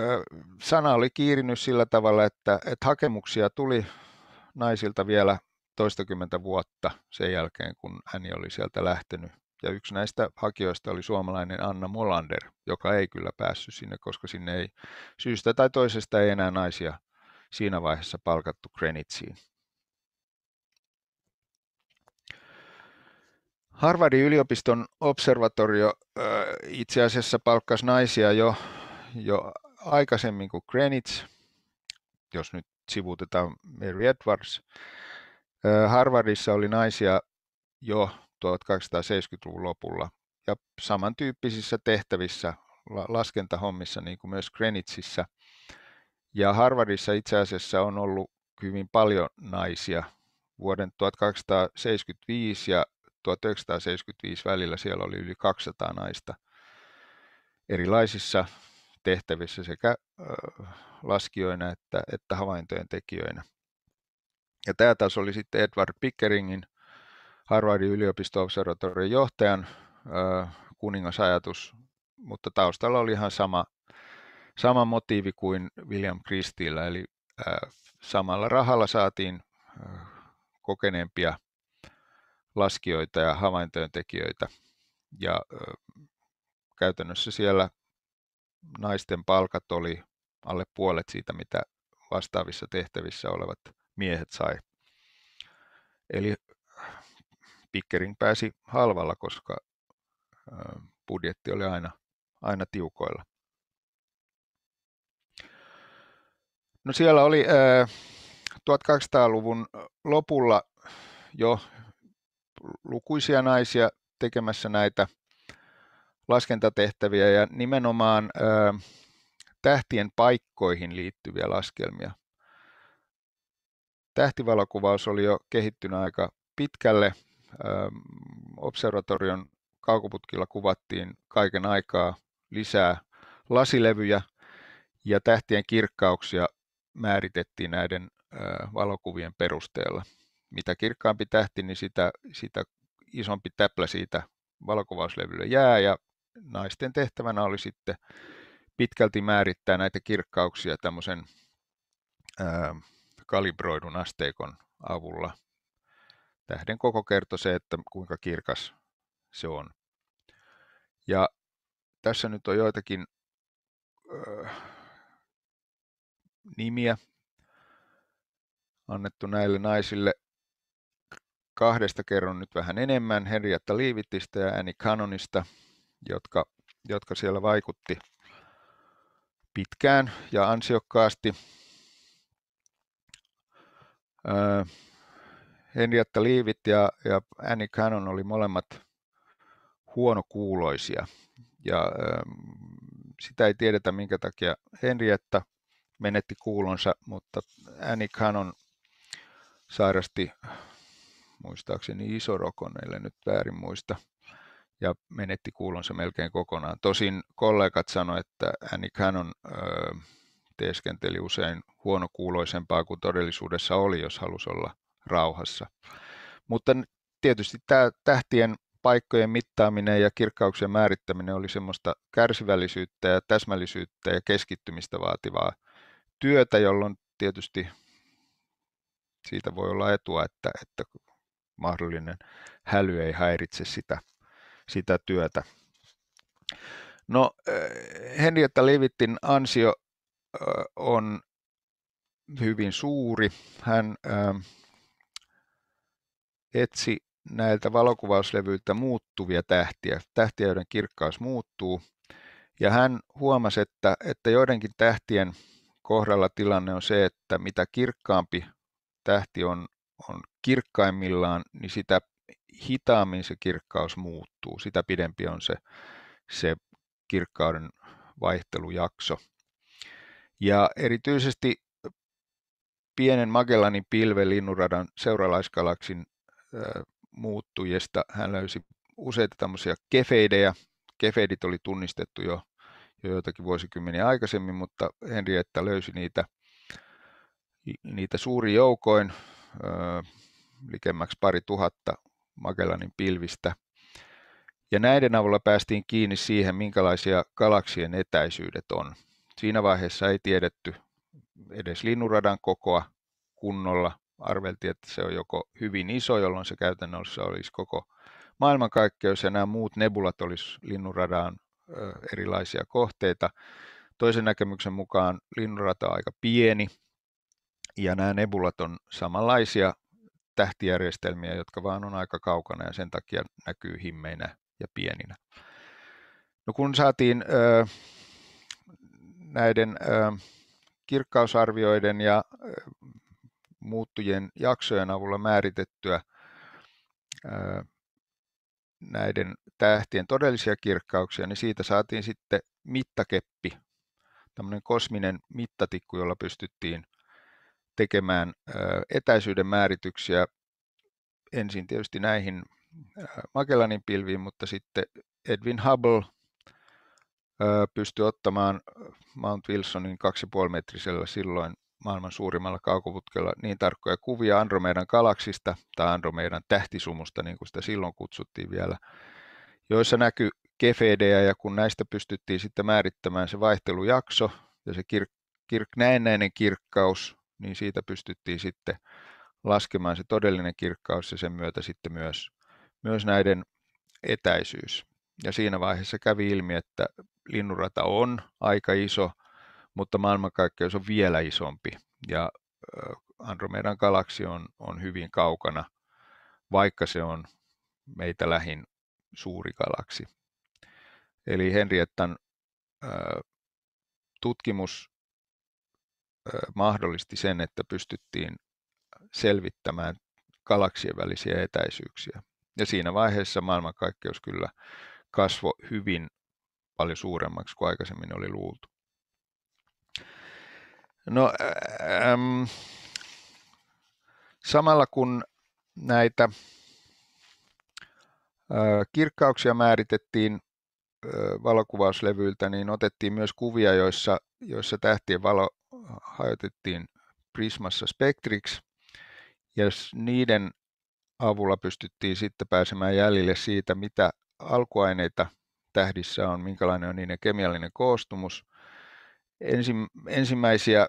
sana oli kiirinyt sillä tavalla, että, että hakemuksia tuli naisilta vielä toistakymmentä vuotta sen jälkeen, kun Annie oli sieltä lähtenyt. Ja yksi näistä hakijoista oli suomalainen Anna Molander, joka ei kyllä päässyt sinne, koska sinne ei syystä tai toisesta ei enää naisia siinä vaiheessa palkattu Greenwichiin. Harvardin yliopiston observatorio itse asiassa palkkasi naisia jo, jo aikaisemmin kuin Greenwich, jos nyt sivuutetaan Mary Edwards. Harvardissa oli naisia jo 1870-luvun lopulla ja samantyyppisissä tehtävissä, laskentahommissa niin kuin myös Greenwichissä – ja Harvardissa itse asiassa on ollut hyvin paljon naisia. Vuoden 1875 ja 1975 välillä siellä oli yli 200 naista erilaisissa tehtävissä sekä laskijoina että, että havaintojen tekijöinä. Ja tämä taas oli sitten Edward Pickeringin, Harvardin yliopisto-observatorion johtajan kuningasajatus, mutta taustalla oli ihan sama sama motiivi kuin William Christillä, eli äh, samalla rahalla saatiin äh, kokeneempia laskijoita ja havaintojen tekijöitä. Ja äh, käytännössä siellä naisten palkat oli alle puolet siitä, mitä vastaavissa tehtävissä olevat miehet sai. Eli Pickering pääsi halvalla, koska budjetti oli aina, aina tiukoilla. No siellä oli äh, 1800-luvun lopulla jo lukuisia naisia tekemässä näitä laskentatehtäviä ja nimenomaan äh, tähtien paikkoihin liittyviä laskelmia. Tähtivalokuvaus oli jo kehittynyt aika pitkälle. observatorion kaukoputkilla kuvattiin kaiken aikaa lisää lasilevyjä ja tähtien kirkkauksia määritettiin näiden valokuvien perusteella. Mitä kirkkaampi tähti, niin sitä, sitä isompi täplä siitä valokuvauslevylle jää ja naisten tehtävänä oli sitten pitkälti määrittää näitä kirkkauksia tämmöisen ää, kalibroidun asteikon avulla. Tähden koko kertoi se, että kuinka kirkas se on. Ja tässä nyt on joitakin ää, nimiä annettu näille naisille. Kahdesta kerron nyt vähän enemmän, Henrietta Liivitistä ja Annie Cannonista, jotka, jotka siellä vaikutti pitkään ja ansiokkaasti. Öö, Henrietta Liivit ja, ja Annie Cannon oli molemmat huonokuuloisia. Ja ö, öö, sitä ei tiedetä, minkä takia Henrietta menetti kuulonsa, mutta Annie Cannon sairasti muistaakseni ellei nyt väärin muista ja menetti kuulonsa melkein kokonaan. Tosin kollegat sanoivat, että Annie Cannon öö, teeskenteli usein huonokuuloisempaa kuin todellisuudessa oli, jos halusi olla rauhassa. Mutta tietysti tämä tähtien paikkojen mittaaminen ja kirkkauksen määrittäminen oli semmoista kärsivällisyyttä ja täsmällisyyttä ja keskittymistä vaativaa työtä, jolloin tietysti siitä voi olla etua, että, että mahdollinen häly ei häiritse sitä, sitä työtä. No, eh, Henrietta Levittin ansio on hyvin suuri. Hän ähm, etsi näiltä valokuvauslevyiltä muuttuvia tähtiä, tähtiä, joiden kirkkaus muuttuu. Ja hän huomasi, että, että joidenkin tähtien kohdalla tilanne on se, että mitä kirkkaampi tähti on, on kirkkaimmillaan, niin sitä hitaammin se kirkkaus muuttuu. Sitä pidempi on se, se kirkkauden vaihtelujakso. Ja erityisesti pienen Magellanin pilven linnunradan seuralaiskalaksin muuttujesta hän löysi useita tämmöisiä kefeidejä. Kefeidit oli tunnistettu jo jo joitakin vuosikymmeniä aikaisemmin, mutta Henrietta löysi niitä, niitä suuri joukoin, ö, likemmäksi pari tuhatta Magellanin pilvistä. Ja näiden avulla päästiin kiinni siihen, minkälaisia galaksien etäisyydet on. Siinä vaiheessa ei tiedetty edes linnunradan kokoa kunnolla. Arveltiin, että se on joko hyvin iso, jolloin se käytännössä olisi koko maailmankaikkeus, ja nämä muut nebulat olisi linnunradan erilaisia kohteita. Toisen näkemyksen mukaan linnunrata on aika pieni ja nämä nebulat on samanlaisia tähtijärjestelmiä, jotka vaan on aika kaukana ja sen takia näkyy himmeinä ja pieninä. No kun saatiin näiden kirkkausarvioiden ja ö, muuttujien jaksojen avulla määritettyä näiden tähtien todellisia kirkkauksia, niin siitä saatiin sitten mittakeppi, tämmöinen kosminen mittatikku, jolla pystyttiin tekemään etäisyyden määrityksiä ensin tietysti näihin Magellanin pilviin, mutta sitten Edwin Hubble pystyi ottamaan Mount Wilsonin 2,5 metrisellä silloin maailman suurimmalla kaukoputkella niin tarkkoja kuvia Andromedan galaksista tai Andromedan tähtisumusta, niin kuin sitä silloin kutsuttiin vielä, joissa näkyy kefedejä ja kun näistä pystyttiin sitten määrittämään se vaihtelujakso ja se kir- kir- näennäinen kirkkaus, niin siitä pystyttiin sitten laskemaan se todellinen kirkkaus ja sen myötä sitten myös, myös näiden etäisyys. Ja siinä vaiheessa kävi ilmi, että linnurata on aika iso – mutta maailmankaikkeus on vielä isompi ja Andromedan galaksi on, on hyvin kaukana, vaikka se on meitä lähin suuri galaksi. Eli Henriettan tutkimus mahdollisti sen, että pystyttiin selvittämään galaksien välisiä etäisyyksiä. Ja siinä vaiheessa maailmankaikkeus kyllä kasvoi hyvin paljon suuremmaksi kuin aikaisemmin oli luultu. No, ähm, samalla kun näitä äh, kirkkauksia määritettiin äh, valokuvauslevyiltä, niin otettiin myös kuvia, joissa, joissa tähtien valo hajotettiin prismassa spektriksi, ja niiden avulla pystyttiin sitten pääsemään jäljille siitä, mitä alkuaineita tähdissä on, minkälainen on niiden kemiallinen koostumus – ensimmäisiä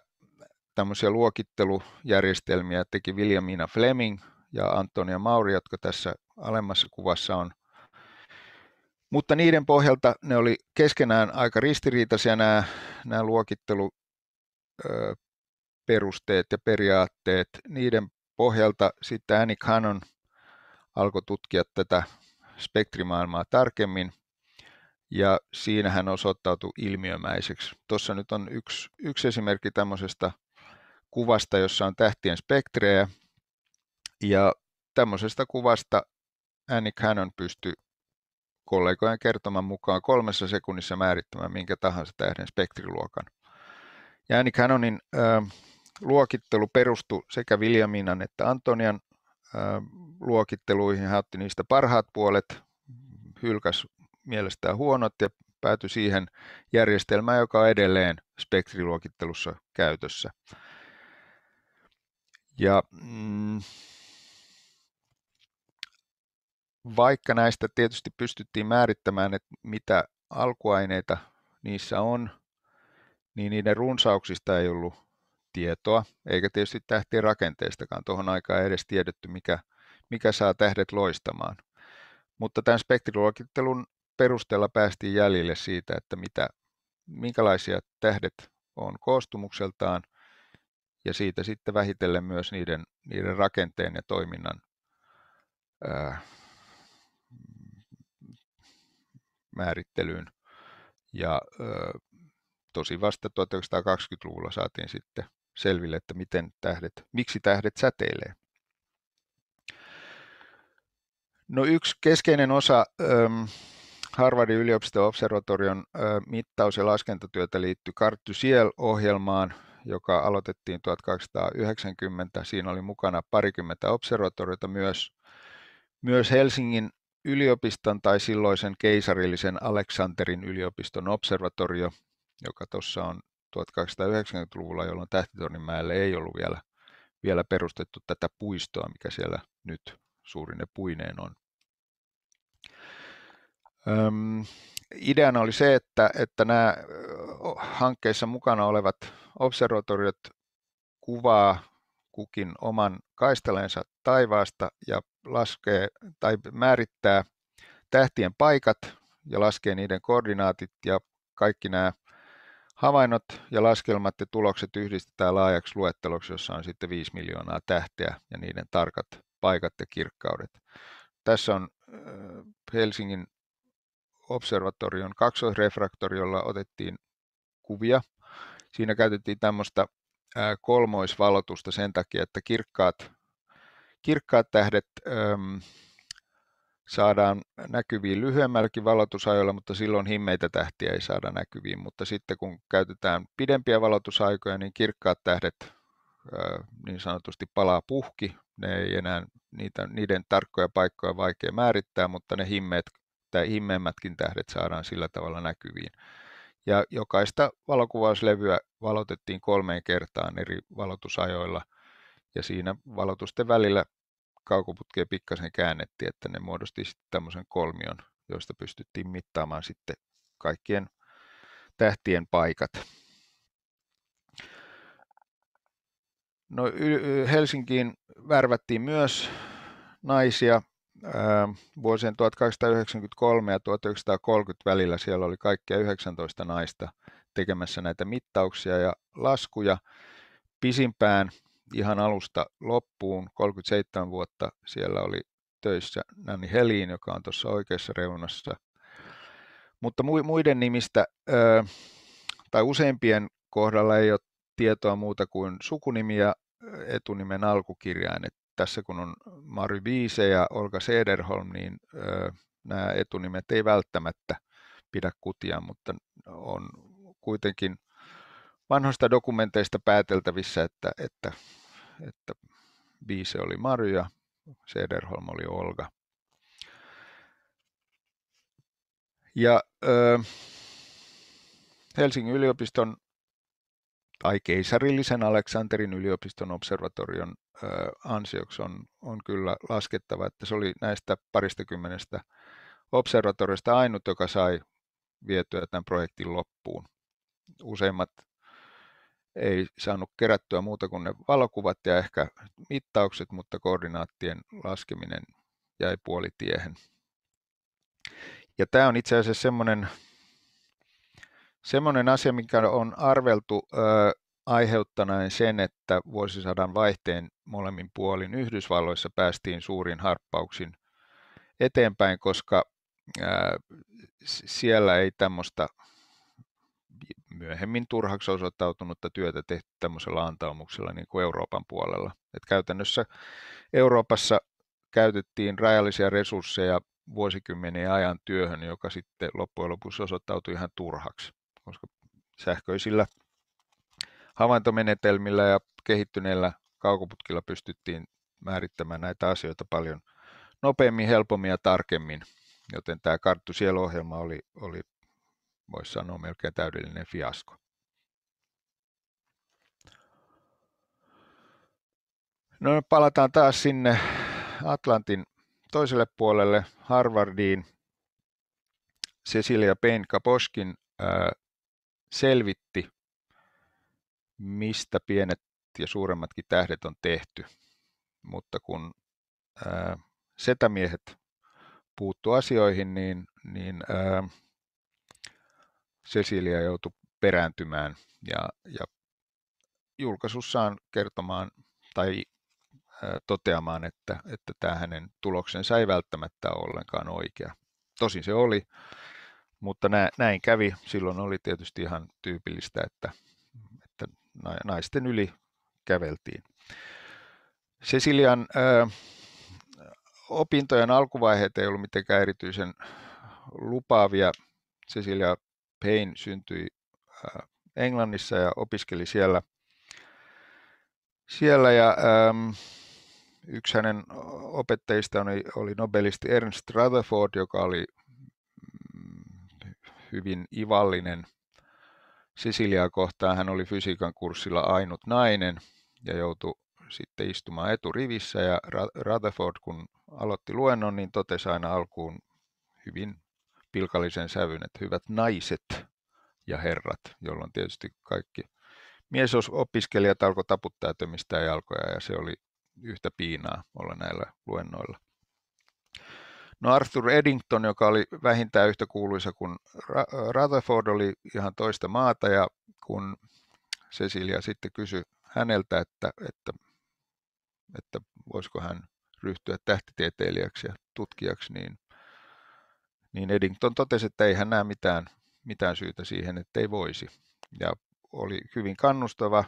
tämmöisiä luokittelujärjestelmiä teki Williamina Fleming ja Antonia Mauri, jotka tässä alemmassa kuvassa on. Mutta niiden pohjalta ne oli keskenään aika ristiriitaisia nämä, nämä luokitteluperusteet ja periaatteet. Niiden pohjalta sitten Annie Cannon alkoi tutkia tätä spektrimaailmaa tarkemmin – ja siinä hän osoittautui ilmiömäiseksi. Tuossa nyt on yksi, yksi esimerkki tämmöisestä kuvasta, jossa on tähtien spektrejä, ja tämmöisestä kuvasta Annie Cannon pystyi kollegojen kertoman mukaan kolmessa sekunnissa määrittämään minkä tahansa tähden spektriluokan. Ja Annie Cannonin äh, luokittelu perustui sekä Williaminan että Antonian äh, luokitteluihin. Hän otti niistä parhaat puolet, hylkäs mielestään huonot ja päätyi siihen järjestelmään, joka on edelleen spektriluokittelussa käytössä. Ja mm, vaikka näistä tietysti pystyttiin määrittämään, että mitä alkuaineita niissä on, niin niiden runsauksista ei ollut tietoa, eikä tietysti tähtien rakenteestakaan. Tuohon aikaan edes tiedetty, mikä, mikä saa tähdet loistamaan. Mutta tämän spektriluokittelun perusteella päästiin jäljille siitä, että mitä, minkälaisia tähdet on koostumukseltaan ja siitä sitten vähitellen myös niiden, niiden rakenteen ja toiminnan ää, määrittelyyn. Ja ää, tosi vasta 1920-luvulla saatiin sitten selville, että miten tähdet, miksi tähdet säteilee. No yksi keskeinen osa äm, Harvardin yliopiston observatorion mittaus- ja laskentatyötä liittyi Kartty Siel-ohjelmaan, joka aloitettiin 1890. Siinä oli mukana parikymmentä observatoriota myös, myös Helsingin yliopiston tai silloisen keisarillisen Aleksanterin yliopiston observatorio, joka tuossa on 1890-luvulla, jolloin Tähtitorninmäelle ei ollut vielä, vielä perustettu tätä puistoa, mikä siellä nyt ne puineen on. Öm, ideana oli se, että, että nämä hankkeissa mukana olevat observatoriot kuvaa kukin oman kaistelensa taivaasta ja laskee tai määrittää tähtien paikat ja laskee niiden koordinaatit ja kaikki nämä havainnot ja laskelmat ja tulokset yhdistetään laajaksi luetteloksi, jossa on sitten 5 miljoonaa tähteä ja niiden tarkat paikat ja kirkkaudet. Tässä on Helsingin observatorion jolla otettiin kuvia. Siinä käytettiin tämmöistä kolmoisvalotusta sen takia, että kirkkaat, kirkkaat tähdet äm, saadaan näkyviin lyhyemmälläkin valotusajoilla, mutta silloin himmeitä tähtiä ei saada näkyviin. Mutta sitten kun käytetään pidempiä valotusaikoja, niin kirkkaat tähdet niin sanotusti palaa puhki. Ne ei enää, niitä, niiden tarkkoja paikkoja on vaikea määrittää, mutta ne himmeet että himmeimmätkin tähdet saadaan sillä tavalla näkyviin. Ja jokaista valokuvauslevyä valotettiin kolmeen kertaan eri valotusajoilla, ja siinä valotusten välillä kaukoputkeja pikkasen käännettiin, että ne muodosti sitten tämmöisen kolmion, joista pystyttiin mittaamaan sitten kaikkien tähtien paikat. No, Helsinkiin värvättiin myös naisia vuosien 1893 ja 1930 välillä siellä oli kaikkia 19 naista tekemässä näitä mittauksia ja laskuja pisimpään ihan alusta loppuun, 37 vuotta siellä oli töissä Nanni Helin, joka on tuossa oikeassa reunassa. Mutta muiden nimistä tai useimpien kohdalla ei ole tietoa muuta kuin sukunimi ja etunimen alkukirjain. Et tässä kun on Mari Viise ja Olga Sederholm, niin ö, nämä etunimet ei välttämättä pidä kutia, mutta on kuitenkin vanhoista dokumenteista pääteltävissä, että, että, että Viise oli Mari ja Sederholm oli Olga. Ja ö, Helsingin yliopiston tai keisarillisen Aleksanterin yliopiston observatorion ansioksi on, on kyllä laskettava, että se oli näistä kymmenestä observatoriosta ainut, joka sai vietyä tämän projektin loppuun. Useimmat ei saanut kerättyä muuta kuin ne valokuvat ja ehkä mittaukset, mutta koordinaattien laskeminen jäi puolitiehen. Ja tämä on itse asiassa semmoinen semmoinen asia, mikä on arveltu aiheuttaneen sen, että vuosisadan vaihteen molemmin puolin Yhdysvalloissa päästiin suurin harppauksin eteenpäin, koska siellä ei tämmöistä myöhemmin turhaksi osoittautunutta työtä tehty tämmöisellä antaumuksella niin kuin Euroopan puolella. Et käytännössä Euroopassa käytettiin rajallisia resursseja vuosikymmenien ajan työhön, joka sitten loppujen lopuksi osoittautui ihan turhaksi koska sähköisillä havaintomenetelmillä ja kehittyneillä kaukoputkilla pystyttiin määrittämään näitä asioita paljon nopeammin, helpommin ja tarkemmin. Joten tämä karttu ohjelma oli, oli voisi sanoa, melkein täydellinen fiasko. No palataan taas sinne Atlantin toiselle puolelle Harvardiin. Cecilia Payne Kaposkin selvitti, mistä pienet ja suuremmatkin tähdet on tehty. Mutta kun ää, setämiehet puuttu asioihin, niin, niin ää, Cecilia joutui perääntymään ja, ja julkaisussaan kertomaan tai ää, toteamaan, että, että tämä hänen tuloksensa ei välttämättä ole ollenkaan oikea. Tosin se oli, mutta nä, näin kävi. Silloin oli tietysti ihan tyypillistä, että, että naisten yli käveltiin. Cecilian äh, opintojen alkuvaiheet ei ollut mitenkään erityisen lupaavia. Cecilia Payne syntyi Englannissa ja opiskeli siellä. siellä ja, ähm, yksi hänen opettajista oli, oli nobelisti Ernst Rutherford, joka oli hyvin ivallinen. Siciliaa kohtaan hän oli fysiikan kurssilla ainut nainen ja joutui sitten istumaan eturivissä ja Rutherford kun aloitti luennon, niin totesi aina alkuun hyvin pilkallisen sävyn, että hyvät naiset ja herrat, jolloin tietysti kaikki miesopiskelijat alkoi taputtaa tömistää jalkoja ja se oli yhtä piinaa olla näillä luennoilla. No Arthur Eddington, joka oli vähintään yhtä kuuluisa kuin äh, Rutherford, oli ihan toista maata ja kun Cecilia sitten kysyi häneltä, että, että, että voisiko hän ryhtyä tähtitieteilijäksi ja tutkijaksi, niin, niin Eddington totesi, että ei hän näe mitään, mitään syytä siihen, että ei voisi. Ja oli hyvin kannustava,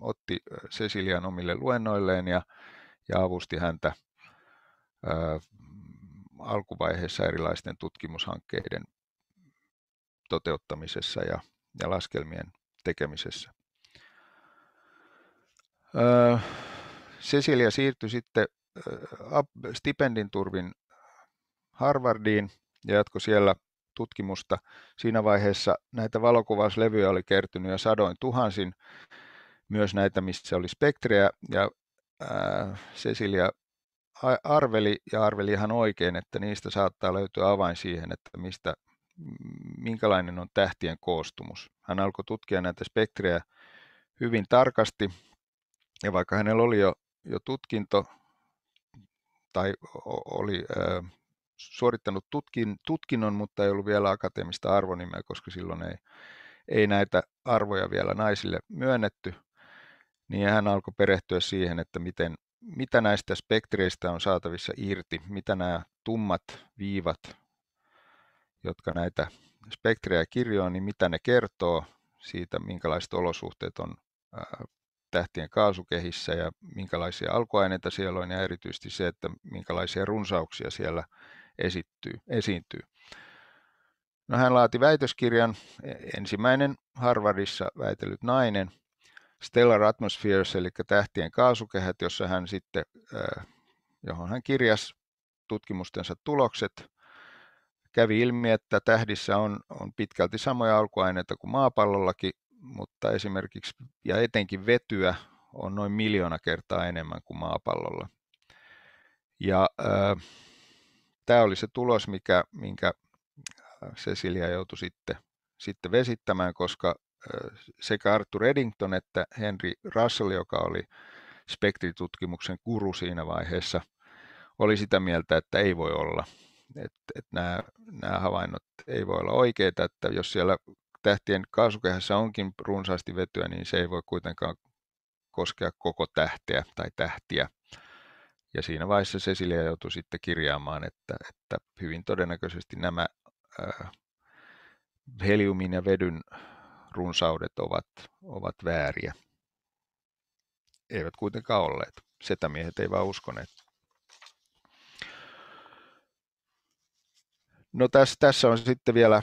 otti äh, Cecilian omille luennoilleen ja, ja avusti häntä ö, äh, alkuvaiheessa erilaisten tutkimushankkeiden toteuttamisessa ja, ja laskelmien tekemisessä. Öö, Cecilia siirtyi sitten öö, stipendin turvin Harvardiin ja jatko siellä tutkimusta. Siinä vaiheessa näitä valokuvauslevyjä oli kertynyt jo sadoin tuhansin, myös näitä, missä oli spektriä, ja ää, öö, Cecilia arveli ja arveli ihan oikein, että niistä saattaa löytyä avain siihen, että mistä, minkälainen on tähtien koostumus. Hän alkoi tutkia näitä spektrejä hyvin tarkasti ja vaikka hänellä oli jo, jo tutkinto tai oli ö, suorittanut tutkin, tutkinnon, mutta ei ollut vielä akateemista arvonimeä, koska silloin ei, ei näitä arvoja vielä naisille myönnetty, niin hän alkoi perehtyä siihen, että miten mitä näistä spektreistä on saatavissa irti, mitä nämä tummat viivat, jotka näitä spektrejä kirjoa, niin mitä ne kertoo siitä, minkälaiset olosuhteet on tähtien kaasukehissä ja minkälaisia alkuaineita siellä on ja erityisesti se, että minkälaisia runsauksia siellä esittyy, esiintyy. No, hän laati väitöskirjan e-, ensimmäinen Harvardissa väitellyt nainen – Stellar Atmospheres, eli tähtien kaasukehät, jossa hän sitten, äh, johon hän kirjasi tutkimustensa tulokset, kävi ilmi, että tähdissä on, on pitkälti samoja alkuaineita kuin maapallollakin, mutta esimerkiksi ja etenkin vetyä on noin miljoona kertaa enemmän kuin maapallolla. Ja äh, tämä oli se tulos, mikä, minkä äh, Cecilia joutui sitten, sitten vesittämään, koska sekä Arthur Eddington että Henry Russell, joka oli spektritutkimuksen kuru siinä vaiheessa, oli sitä mieltä, että ei voi olla. Että, että nämä, nämä havainnot ei voi olla oikeita, että jos siellä tähtien kaasukehässä onkin runsaasti vetyä, niin se ei voi kuitenkaan koskea koko tähteä tai tähtiä. Ja siinä vaiheessa Cecilia joutui sitten kirjaamaan, että, että hyvin todennäköisesti nämä äh, heliumin ja vedyn runsaudet ovat, ovat vääriä. Eivät kuitenkaan olleet. Setämiehet ei vaan uskoneet. No tässä, tässä on sitten vielä,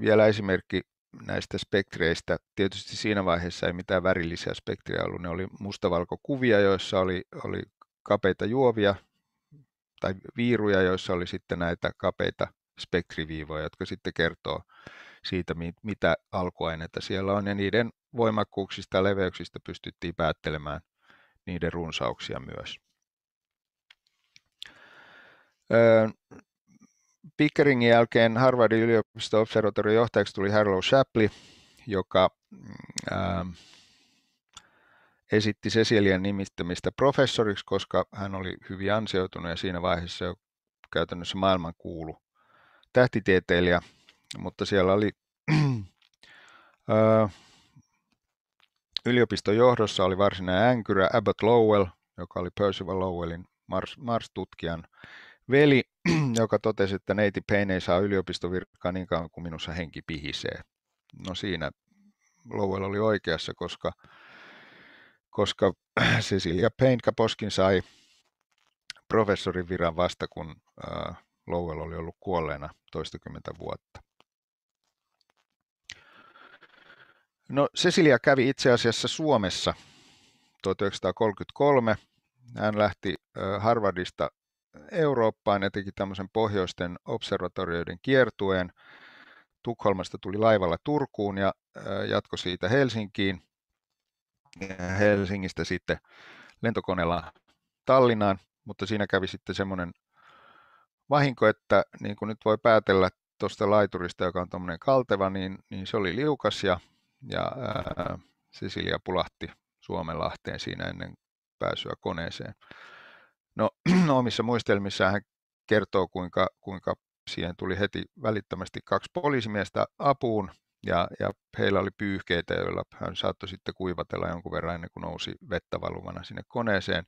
vielä esimerkki näistä spektreistä. Tietysti siinä vaiheessa ei mitään värillisiä spektrejä ollut. Ne oli mustavalkokuvia, joissa oli, oli kapeita juovia tai viiruja, joissa oli sitten näitä kapeita spektriviivoja, jotka sitten kertoo siitä, mitä alkuaineita siellä on, ja niiden voimakkuuksista ja leveyksistä pystyttiin päättelemään niiden runsauksia myös. Öö, Pickeringin jälkeen Harvardin yliopiston observatorion johtajaksi tuli Harlow Shapley, joka mm, ähm, esitti Cecilian nimittämistä professoriksi, koska hän oli hyvin ansioitunut ja siinä vaiheessa jo käytännössä maailman kuulu tähtitieteilijä mutta siellä oli öö, yliopiston johdossa oli varsinainen änkyrä Abbott Lowell, joka oli Percival Lowellin Mars, Mars-tutkijan veli, joka totesi, että neiti Payne ei saa yliopistovirkkaa niin kauan kuin minussa henki pihisee. No siinä Lowell oli oikeassa, koska, koska Cecilia Payne Kaposkin sai professorin viran vasta, kun öö, Lowell oli ollut kuolleena toistakymmentä vuotta. No Cecilia kävi itse asiassa Suomessa 1933. Hän lähti Harvardista Eurooppaan ja teki tämmöisen pohjoisten observatorioiden kiertueen. Tukholmasta tuli laivalla Turkuun ja jatko siitä Helsinkiin. Helsingistä sitten lentokoneella Tallinnaan, mutta siinä kävi sitten semmoinen vahinko, että niin kuin nyt voi päätellä tuosta laiturista, joka on tuommoinen kalteva, niin, niin se oli liukas ja ja Sisilia pulahti Suomenlahteen siinä ennen pääsyä koneeseen. No, no, omissa muistelmissaan hän kertoo, kuinka, kuinka siihen tuli heti välittömästi kaksi poliisimiestä apuun ja, ja heillä oli pyyhkeitä, joilla hän saattoi sitten kuivatella jonkun verran ennen kuin nousi vettä valumana sinne koneeseen.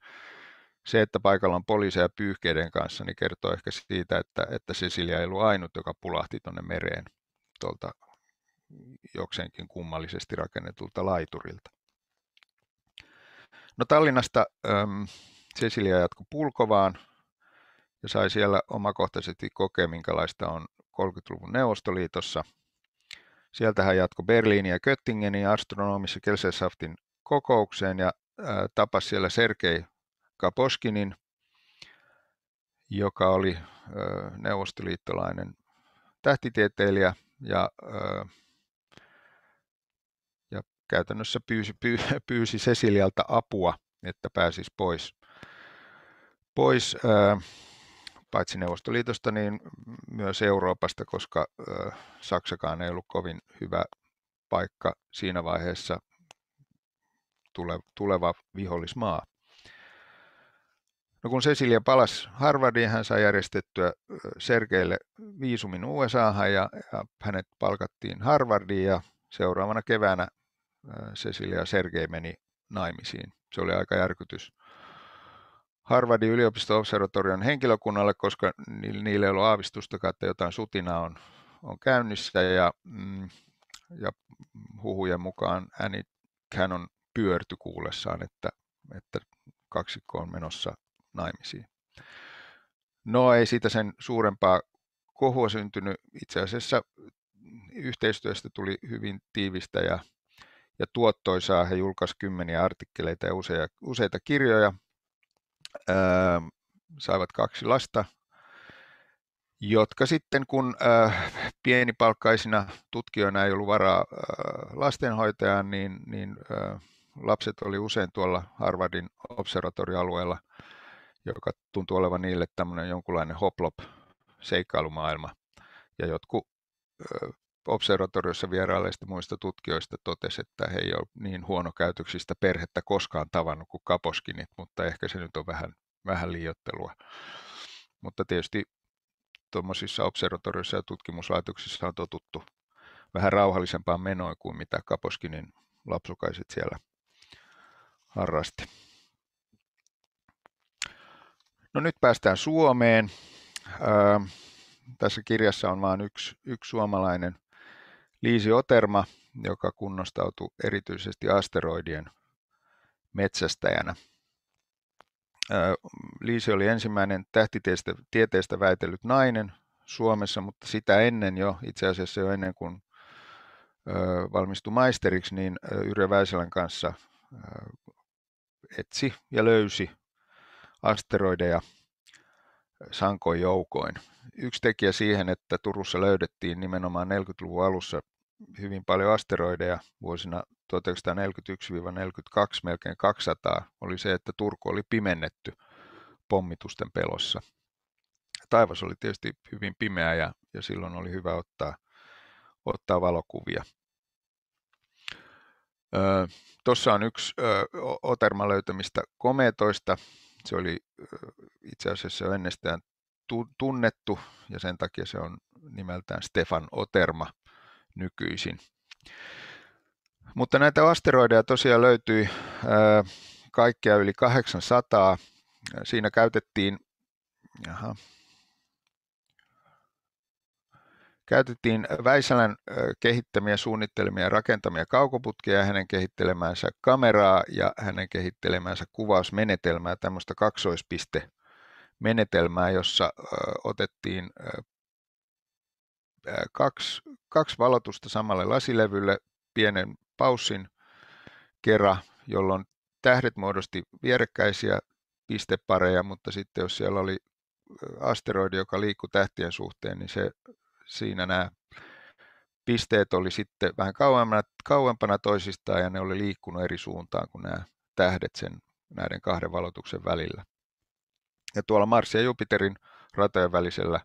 Se, että paikalla on poliiseja pyyhkeiden kanssa, niin kertoo ehkä siitä, että, että Cecilia ei ollut ainut, joka pulahti tuonne mereen tuolta jokseenkin kummallisesti rakennetulta laiturilta. No Tallinnasta ähm, Cecilia jatkoi Pulkovaan ja sai siellä omakohtaisesti kokea, minkälaista on 30-luvun Neuvostoliitossa. Sieltä hän jatkoi Berliiniä ja Göttingenin astronomissa Kelsensaftin kokoukseen ja äh, tapasi siellä Sergei Kaposkinin, joka oli äh, neuvostoliittolainen tähtitieteilijä ja äh, käytännössä pyysi, pyy, pyysi Cecilialta apua, että pääsisi pois, pois äh, paitsi Neuvostoliitosta, niin myös Euroopasta, koska ää, äh, Saksakaan ei ollut kovin hyvä paikka siinä vaiheessa tule, tuleva vihollismaa. No kun Cecilia palasi Harvardiin, hän sai järjestettyä äh, Sergeille viisumin USAhan ja, ja hänet palkattiin Harvardiin ja seuraavana keväänä Äh, Cecilia ja Sergei meni naimisiin. Se oli aika järkytys Harvardin yliopisto-observatorion henkilökunnalle, koska niille ei ollut aavistustakaan, että jotain sutina on, on käynnissä ja, mm, ja huhujen mukaan Annie Cannon pyörty kuullessaan, että, että kaksikko on menossa naimisiin. No ei siitä sen suurempaa kohua syntynyt. Itse asiassa yhteistyöstä tuli hyvin tiivistä ja ja tuottoisaa. He julkaisivat kymmeniä artikkeleita ja useita, useita kirjoja. Ää, ähm, saivat kaksi lasta, jotka sitten kun ää, äh, pienipalkkaisina tutkijoina ei ollut varaa ää, äh, lastenhoitajaan, niin, niin ää, äh, lapset oli usein tuolla Harvardin observatorialueella, joka tuntuu olevan niille tämmöinen jonkunlainen hoplop seikkailumaailma. Ja jotkut observatoriossa vierailleista muista tutkijoista totesi, että he ei ole niin huono käytöksistä perhettä koskaan tavannut kuin kaposkinit, mutta ehkä se nyt on vähän, vähän liiottelua. Mutta tietysti tuommoisissa observatorioissa ja tutkimuslaitoksissa on totuttu vähän rauhallisempaan menoin kuin mitä Kaposkinin lapsukaiset siellä harrasti. No nyt päästään Suomeen. Ää, öö, tässä kirjassa on vain yksi, yksi suomalainen Liisi Oterma, joka kunnostautui erityisesti asteroidien metsästäjänä. Liisi oli ensimmäinen tähtitieteestä väitellyt nainen Suomessa, mutta sitä ennen jo, itse asiassa jo ennen kuin valmistui maisteriksi, niin Yrjö Väisälän kanssa etsi ja löysi asteroideja sankoin joukoin. Yksi tekijä siihen, että Turussa löydettiin nimenomaan 40-luvun alussa hyvin paljon asteroideja vuosina 1941 1942 melkein 200, oli se, että Turku oli pimennetty pommitusten pelossa. Taivas oli tietysti hyvin pimeä ja, ja silloin oli hyvä ottaa, ottaa valokuvia. Öö, Tuossa on yksi öö, Oterman löytämistä komeetoista. Se oli öö, itse asiassa jo ennestään tu- tunnettu ja sen takia se on nimeltään Stefan Oterma nykyisin. Mutta näitä asteroideja tosiaan löytyi kaikkea yli 800. Siinä käytettiin, jaha, käytettiin Väisälän kehittämiä suunnittelemia rakentamia kaukoputkia, hänen kehittelemäänsä kameraa ja hänen kehittelemäänsä kuvausmenetelmää, tämmöistä kaksoispiste menetelmää, jossa otettiin kaksi, kaksi valotusta samalle lasilevylle pienen paussin kerran, jolloin tähdet muodosti vierekkäisiä pistepareja, mutta sitten jos siellä oli asteroidi, joka liikkui tähtien suhteen, niin se, siinä nämä pisteet oli sitten vähän kauempana, kauempana toisistaan ja ne oli liikkunut eri suuntaan kuin nämä tähdet sen, näiden kahden valotuksen välillä. Ja tuolla Marsin ja Jupiterin ratojen välisellä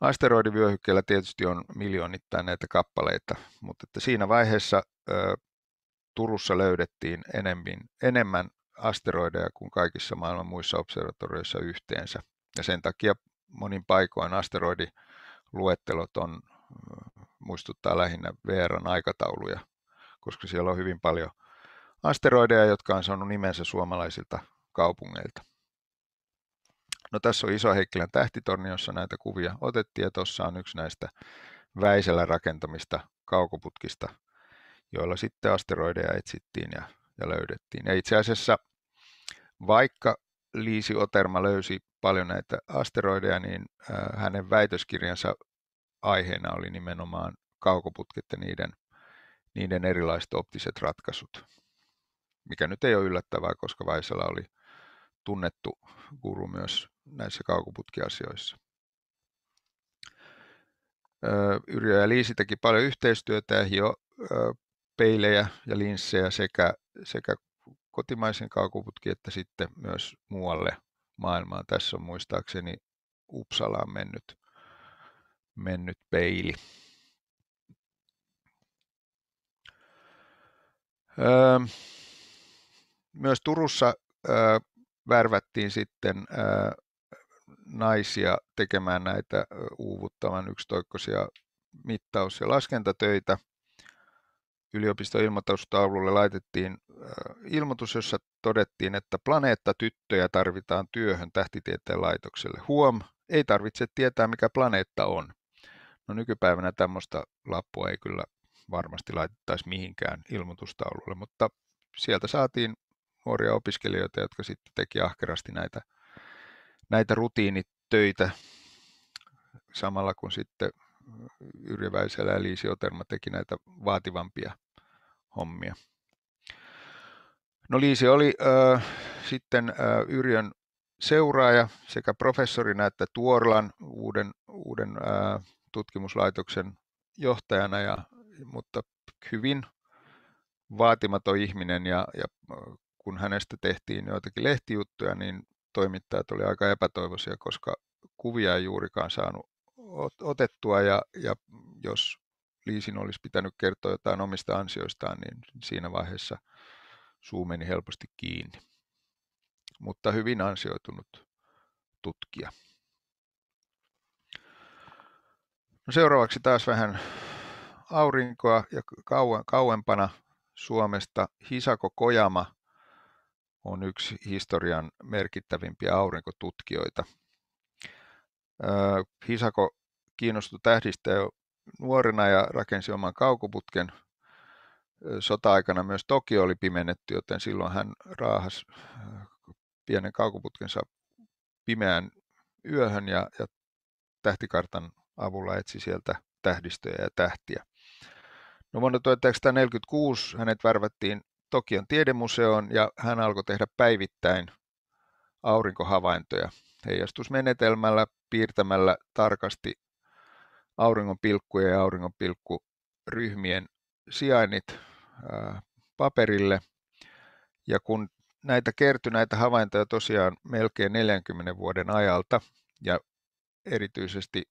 Asteroidivyöhykkeellä tietysti on miljoonittain näitä kappaleita, mutta että siinä vaiheessa ö, Turussa löydettiin enemmän, enemmän asteroideja kuin kaikissa maailman muissa observatorioissa yhteensä. Ja sen takia monin paikoin asteroidiluettelot on, muistuttaa lähinnä VRn aikatauluja, koska siellä on hyvin paljon asteroideja, jotka on saanut nimensä suomalaisilta kaupungeilta. No tässä on iso Heikkilän tähtitorni, jossa näitä kuvia otettiin ja tuossa on yksi näistä Väisellä rakentamista kaukoputkista, joilla sitten asteroideja etsittiin ja, ja löydettiin. Ja itse asiassa vaikka Liisi Oterma löysi paljon näitä asteroideja, niin äh, hänen väitöskirjansa aiheena oli nimenomaan kaukoputket ja niiden, niiden erilaiset optiset ratkaisut, mikä nyt ei ole yllättävää, koska väisellä oli tunnettu guru myös näissä kaukoputkiasioissa. Yrjö ja Liisi teki paljon yhteistyötä jo peilejä ja linssejä sekä, sekä kotimaisen kaukoputki että sitten myös muualle maailmaan. Tässä on muistaakseni Uppsalaan mennyt, mennyt peili. myös Turussa värvättiin sitten naisia tekemään näitä uuvuttavan yksitoikkoisia mittaus- ja laskentatöitä. Yliopiston ilmoitustaululle laitettiin ilmoitus, jossa todettiin, että planeetta tyttöjä tarvitaan työhön tähtitieteen laitokselle. Huom, ei tarvitse tietää, mikä planeetta on. No nykypäivänä tämmöistä lappua ei kyllä varmasti laitettaisi mihinkään ilmoitustaululle, mutta sieltä saatiin nuoria opiskelijoita, jotka sitten teki ahkerasti näitä – näitä rutiinitöitä samalla kun sitten Väisälä ja Liisi Oterma teki näitä vaativampia hommia. No Liisi oli äh, sitten äh, Yrjön seuraaja sekä professorina että Tuorlan uuden, uuden äh, tutkimuslaitoksen johtajana, ja, mutta hyvin vaatimaton ihminen ja, ja kun hänestä tehtiin joitakin lehtijuttuja, niin toimittajat oli aika epätoivoisia, koska kuvia ei juurikaan saanut otettua ja, ja jos liisin olisi pitänyt kertoa jotain omista ansioistaan, niin siinä vaiheessa suu meni helposti kiinni. Mutta hyvin ansioitunut tutkija. No seuraavaksi taas vähän aurinkoa ja kauempana Suomesta Hisako Kojama on yksi historian merkittävimpiä aurinkotutkijoita. Hisako kiinnostui tähdistä jo nuorena ja rakensi oman kaukoputken. Sota-aikana myös Tokio oli pimennetty, joten silloin hän raahasi pienen kaukoputkensa pimeään yöhön ja, ja tähtikartan avulla etsi sieltä tähdistöjä ja tähtiä. No vuonna 1946 hänet värvättiin Tokion tiedemuseoon ja hän alkoi tehdä päivittäin aurinkohavaintoja heijastusmenetelmällä piirtämällä tarkasti auringonpilkkuja ja auringonpilkkuryhmien sijainnit paperille. Ja kun näitä kertyi näitä havaintoja tosiaan melkein 40 vuoden ajalta ja erityisesti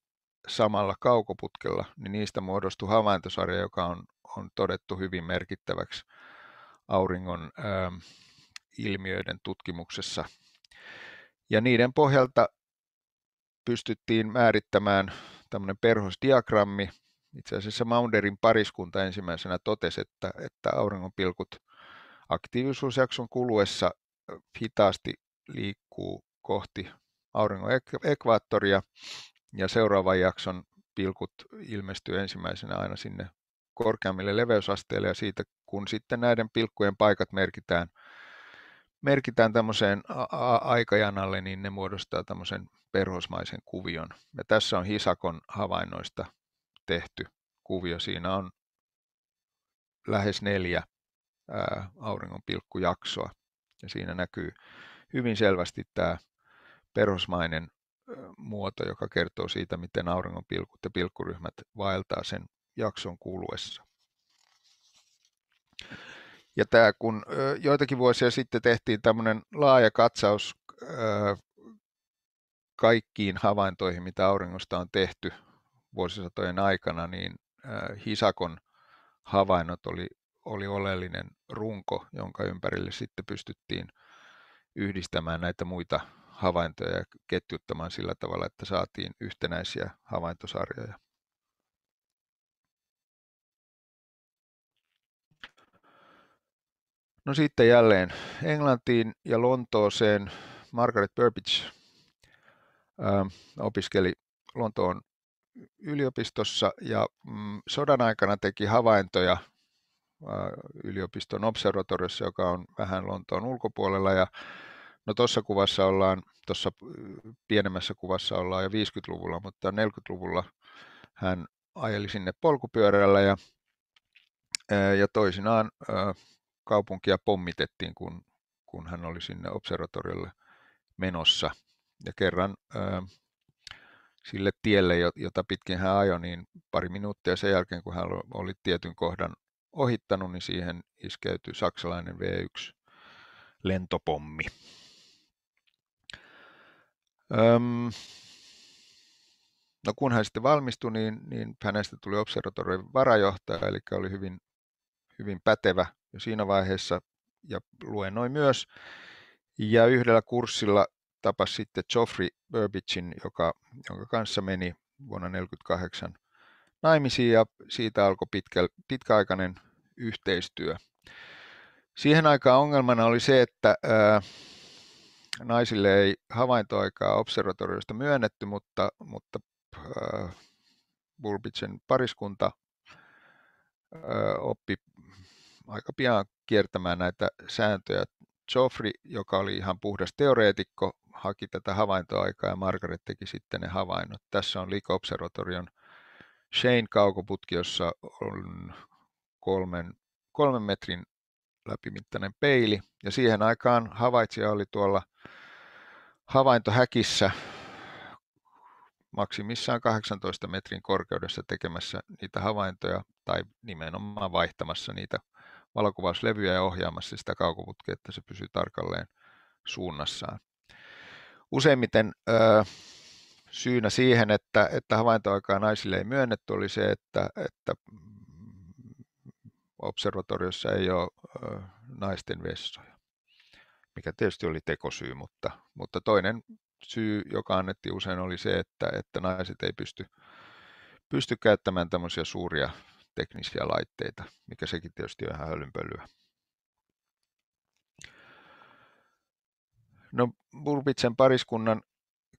samalla kaukoputkella, niin niistä muodostui havaintosarja, joka on, on todettu hyvin merkittäväksi auringon ää, ähm, ilmiöiden tutkimuksessa. Ja niiden pohjalta pystyttiin määrittämään tämmöinen perhosdiagrammi. Itse asiassa Maunderin pariskunta ensimmäisenä totesi, että, että auringonpilkut aktiivisuusjakson kuluessa hitaasti liikkuu kohti auringon ekvaattoria ja seuraavan jakson pilkut ilmestyy ensimmäisenä aina sinne korkeammille leveysasteille ja siitä kun sitten näiden pilkkujen paikat merkitään, merkitään tämmöiseen aikajanalle, niin ne muodostaa tämmöisen perhosmaisen kuvion. Ja tässä on Hisakon havainnoista tehty kuvio. Siinä on lähes neljä ää, auringonpilkkujaksoa. Ja siinä näkyy hyvin selvästi tämä perhosmainen muoto, joka kertoo siitä, miten auringonpilkut ja pilkkuryhmät vaeltaa sen jakson kuluessa. Ja tämä, kun joitakin vuosia sitten tehtiin tämmöinen laaja katsaus kaikkiin havaintoihin, mitä auringosta on tehty vuosisatojen aikana, niin Hisakon havainnot oli, oli oleellinen runko, jonka ympärille sitten pystyttiin yhdistämään näitä muita havaintoja ja ketjuttamaan sillä tavalla, että saatiin yhtenäisiä havaintosarjoja. No sitten jälleen Englantiin ja Lontooseen Margaret Burbage ähm, opiskeli Lontoon yliopistossa ja mm, sodan aikana teki havaintoja äh, yliopiston observatoriossa, joka on vähän Lontoon ulkopuolella ja No tuossa kuvassa ollaan, tuossa äh, pienemmässä kuvassa ollaan jo 50-luvulla, mutta 40-luvulla hän ajeli sinne polkupyörällä ja, äh, ja toisinaan kaupunkia pommitettiin, kun, kun hän oli sinne observatoriolle menossa. Ja kerran ää, sille tielle, jota pitkin hän ajoi, niin pari minuuttia sen jälkeen, kun hän oli tietyn kohdan ohittanut, niin siihen iskeytyi saksalainen V1-lentopommi. Öm, no kun hän sitten valmistui, niin, niin hänestä tuli observatorion varajohtaja, eli oli hyvin, hyvin pätevä jo siinä vaiheessa ja luennoi myös. Ja yhdellä kurssilla tapas sitten Geoffrey Burbidgein, joka, jonka kanssa meni vuonna 1948 naimisiin ja siitä alkoi pitkä, pitkäaikainen yhteistyö. Siihen aikaan ongelmana oli se, että ää, naisille ei havaintoaikaa observatoriosta myönnetty, mutta, mutta ää, Burbitsen pariskunta ää, oppi aika pian kiertämään näitä sääntöjä. Joffrey, joka oli ihan puhdas teoreetikko, haki tätä havaintoaikaa ja Margaret teki sitten ne havainnot. Tässä on Leak Observatorion Shane kaukoputki, jossa on kolmen, kolmen metrin läpimittainen peili. Ja siihen aikaan havaitsija oli tuolla havaintohäkissä maksimissaan 18 metrin korkeudessa tekemässä niitä havaintoja tai nimenomaan vaihtamassa niitä valokuvauslevyä ja ohjaamassa sitä kaukoputkea, että se pysyy tarkalleen suunnassaan. Useimmiten öö, syynä siihen, että, että havaintoaikaa naisille ei myönnetty, oli se, että, että observatoriossa ei ole öö, naisten vessoja, mikä tietysti oli tekosyy, mutta, mutta toinen syy, joka annettiin usein, oli se, että, että naiset ei pysty, pysty käyttämään tämmöisiä suuria teknisiä laitteita, mikä sekin tietysti on ihan hölynpölyä. No, Burbitsen pariskunnan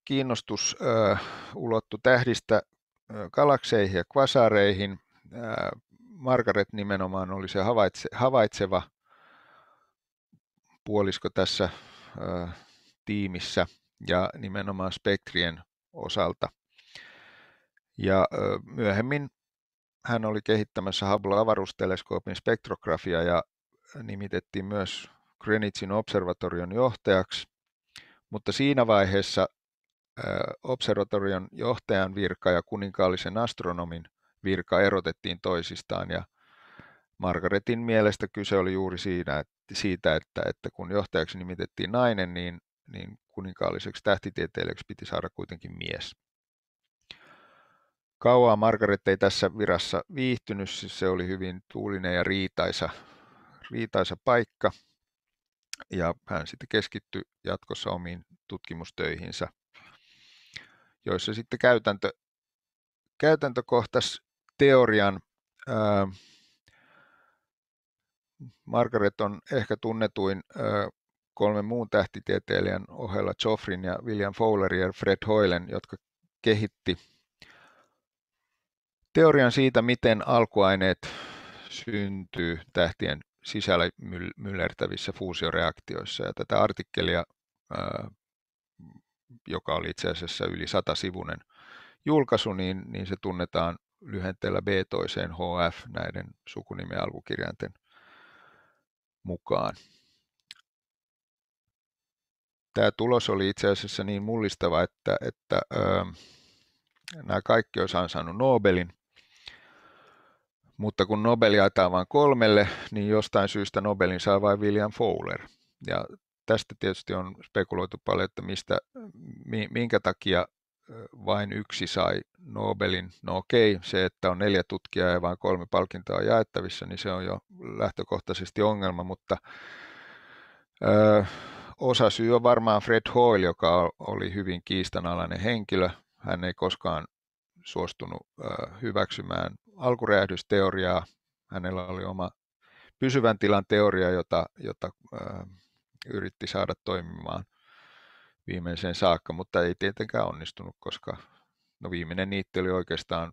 kiinnostus äh, ulottui tähdistä äh, galakseihin ja kvasareihin. Äh, Margaret nimenomaan oli se havaitse, havaitseva puolisko tässä äh, tiimissä ja nimenomaan spektrien osalta. Ja myöhemmin hän oli kehittämässä Hubble avaruusteleskoopin spektrografia ja äh, nimitettiin myös Greenwichin observatorion johtajaksi, mutta siinä vaiheessa äh, observatorion johtajan virka ja kuninkaallisen astronomin virka erotettiin toisistaan ja Margaretin mielestä kyse oli juuri siinä, että, siitä, että, että kun johtajaksi nimitettiin nainen, niin, niin kuninkaalliseksi tähtitieteilijäksi piti saada kuitenkin mies. Kauaa Margaret ei tässä virassa viihtynyt, siis se oli hyvin tuulinen ja riitaisa, riitaisa paikka. Ja hän sitten keskittyi jatkossa omiin tutkimustöihinsä, joissa sitten käytäntö, käytäntö teorian. Ää, ähm, Margaret on ehkä tunnetuin ää, äh, kolme muun tähtitieteilijän ohella Joffrin ja William Fowler ja Fred Hoylen, jotka kehitti teorian siitä, miten alkuaineet syntyy tähtien sisällä myllertävissä fuusioreaktioissa. Ja tätä artikkelia, joka oli itse asiassa yli sivunen julkaisu, niin, niin se tunnetaan lyhenteellä B toiseen HF näiden sukunimen alkukirjainten mukaan. Tämä tulos oli itse asiassa niin mullistava, että, että ö, nämä kaikki olisi ansainnut Nobelin, mutta kun Nobel jaetaan vain kolmelle, niin jostain syystä Nobelin saa vain William Fowler. Ja tästä tietysti on spekuloitu paljon, että mistä, minkä takia vain yksi sai Nobelin. No okei, se, että on neljä tutkijaa ja vain kolme palkintoa jaettavissa, niin se on jo lähtökohtaisesti ongelma, mutta ö, osa syy on varmaan Fred Hoyle, joka oli hyvin kiistanalainen henkilö. Hän ei koskaan suostunut ö, hyväksymään alkuräjähdysteoriaa. Hänellä oli oma pysyvän tilan teoria, jota, jota äh, yritti saada toimimaan viimeiseen saakka, mutta ei tietenkään onnistunut, koska no viimeinen niitti oli oikeastaan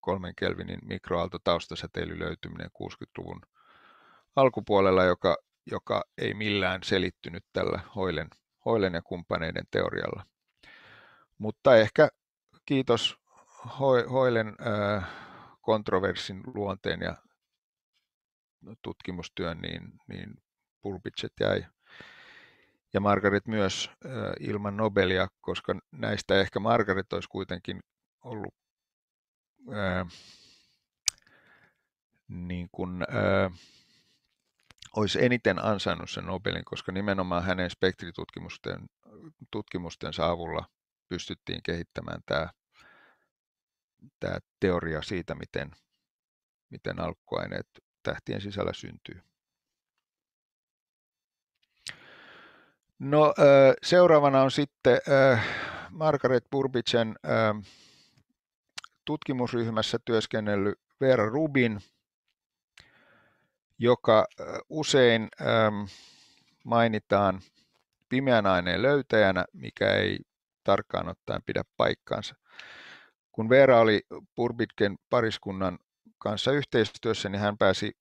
kolmen kelvinin mikroaaltotaustasäteily löytyminen 60-luvun alkupuolella, joka, joka ei millään selittynyt tällä Hoilen, Hoilen ja kumppaneiden teorialla. Mutta ehkä kiitos Hoilen äh, kontroversin luonteen ja tutkimustyön, niin, niin Pulpitset jäi ja Margaret myös äh, ilman Nobelia, koska näistä ehkä Margaret olisi kuitenkin ollut ää, äh, niin kuin, ää, äh, olisi eniten ansainnut sen Nobelin, koska nimenomaan hänen spektritutkimusten tutkimusten avulla pystyttiin kehittämään tämä tämä teoria siitä, miten, miten alkuaineet tähtien sisällä syntyy. No seuraavana on sitten Margaret Burbitsen tutkimusryhmässä työskennellyt Vera Rubin, joka usein mainitaan pimeän aineen löytäjänä, mikä ei tarkkaan ottaen pidä paikkaansa. Kun Veera oli Purbitken pariskunnan kanssa yhteistyössä, niin hän pääsi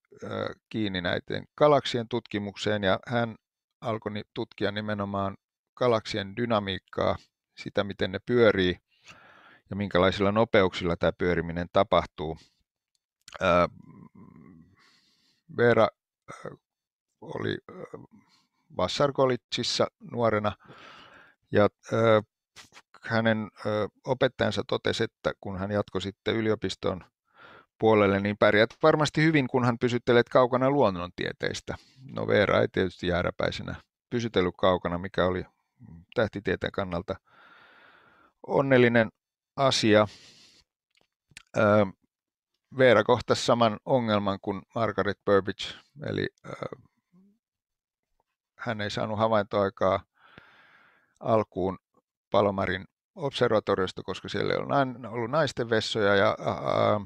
kiinni näiden galaksien tutkimukseen ja hän alkoi tutkia nimenomaan galaksien dynamiikkaa, sitä miten ne pyörii ja minkälaisilla nopeuksilla tämä pyöriminen tapahtuu. Veera oli Vassarkolitsissa nuorena ja hänen opettajansa totesi, että kun hän jatkoi sitten yliopiston puolelle, niin pärjät varmasti hyvin, kunhan pysyttelet kaukana luonnontieteistä. No Veera ei tietysti jääräpäisenä pysytellyt kaukana, mikä oli tähtitieteen kannalta onnellinen asia. Veera kohtasi saman ongelman kuin Margaret Burbage, eli hän ei saanut havaintoaikaa alkuun Palomarin observatoriosta, koska siellä on ollut naisten vessoja ja ää, ää,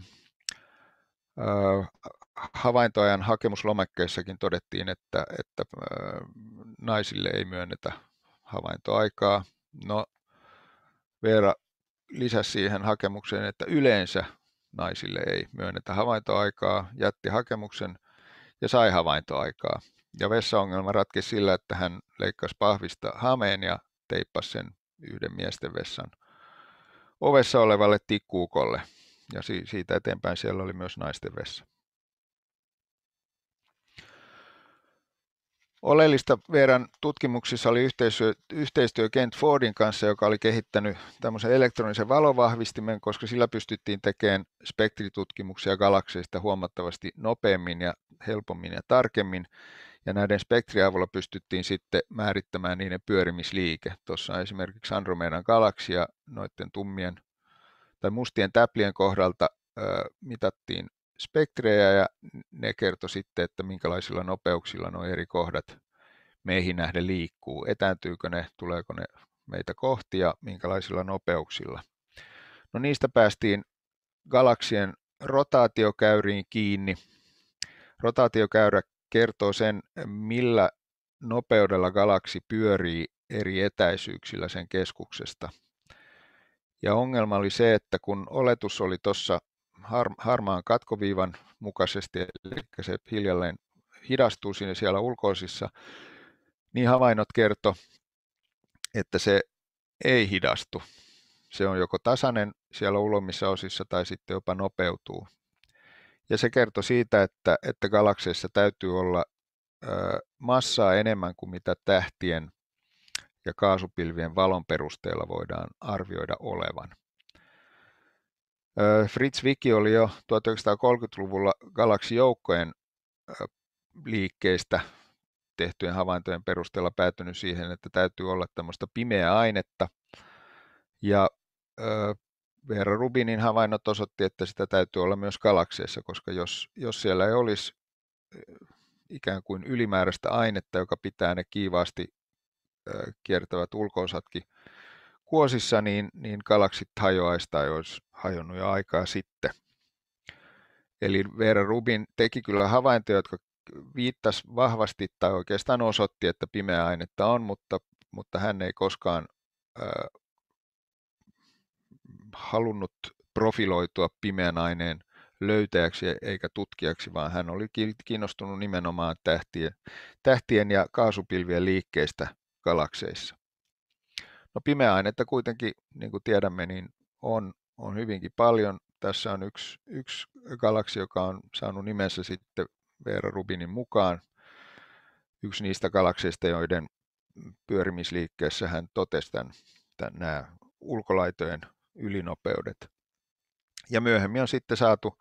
havaintoajan hakemuslomakkeissakin todettiin, että, että ää, naisille ei myönnetä havaintoaikaa. No, Veera lisäsi siihen hakemukseen, että yleensä naisille ei myönnetä havaintoaikaa, jätti hakemuksen ja sai havaintoaikaa. Ja vessaongelma ratkesi sillä, että hän leikkasi pahvista hameen ja teippasi sen yhden miesten vessan ovessa olevalle tikkuukolle. Ja siitä eteenpäin siellä oli myös naisten vessa. Oleellista Veeran tutkimuksissa oli yhteistyö, yhteistyö Kent Fordin kanssa, joka oli kehittänyt tämmöisen elektronisen valovahvistimen, koska sillä pystyttiin tekemään spektritutkimuksia galakseista huomattavasti nopeammin ja helpommin ja tarkemmin. Ja näiden spektrien avulla pystyttiin sitten määrittämään niiden pyörimisliike. Tuossa esimerkiksi Andromedan galaksia noiden tummien tai mustien täplien kohdalta ö, mitattiin spektrejä ja ne kertoi sitten, että minkälaisilla nopeuksilla nuo eri kohdat meihin nähden liikkuu. Etääntyykö ne, tuleeko ne meitä kohti ja minkälaisilla nopeuksilla. No niistä päästiin galaksien rotaatiokäyriin kiinni. Rotaatiokäyrä kertoo sen, millä nopeudella galaksi pyörii eri etäisyyksillä sen keskuksesta. Ja ongelma oli se, että kun oletus oli tuossa har, harmaan katkoviivan mukaisesti, eli se hiljalleen hidastuu sinne siellä ulkoisissa, niin havainnot kertoo, että se ei hidastu. Se on joko tasainen siellä ulommissa osissa tai sitten jopa nopeutuu. Ja se kertoi siitä, että, että galakseissa täytyy olla ö, massaa enemmän kuin mitä tähtien ja kaasupilvien valon perusteella voidaan arvioida olevan. Ö, Fritz Wicki oli jo 1930-luvulla galaksijoukkojen liikkeistä tehtyjen havaintojen perusteella päätynyt siihen, että täytyy olla tämmöistä pimeää ainetta. Ja ö, Veera Rubinin havainnot osoitti, että sitä täytyy olla myös galakseissa, koska jos, jos siellä ei olisi eh, ikään kuin ylimääräistä ainetta, joka pitää ne kiivaasti kiertävät ulkoosatkin kuosissa, niin, niin galaksit hajoaisi tai olisi hajonnut jo aikaa sitten. Eli Veera Rubin teki kyllä havaintoja, jotka viittasi vahvasti tai oikeastaan osoitti, että pimeää ainetta on, mutta, mutta hän ei koskaan halunnut profiloitua pimeän aineen löytäjäksi e- eikä tutkijaksi, vaan hän oli kiinnostunut nimenomaan tähtien, tähtien ja kaasupilvien liikkeistä galakseissa. No pimeä ainetta kuitenkin, niin kuin tiedämme, niin on, on hyvinkin paljon. Tässä on yksi, yksi galaksi, joka on saanut nimensä sitten Veera Rubinin mukaan. Yksi niistä galakseista, joiden pyörimisliikkeessä hän totesi tämän, tämän, nämä ulkolaitojen ylinopeudet. Ja myöhemmin on sitten saatu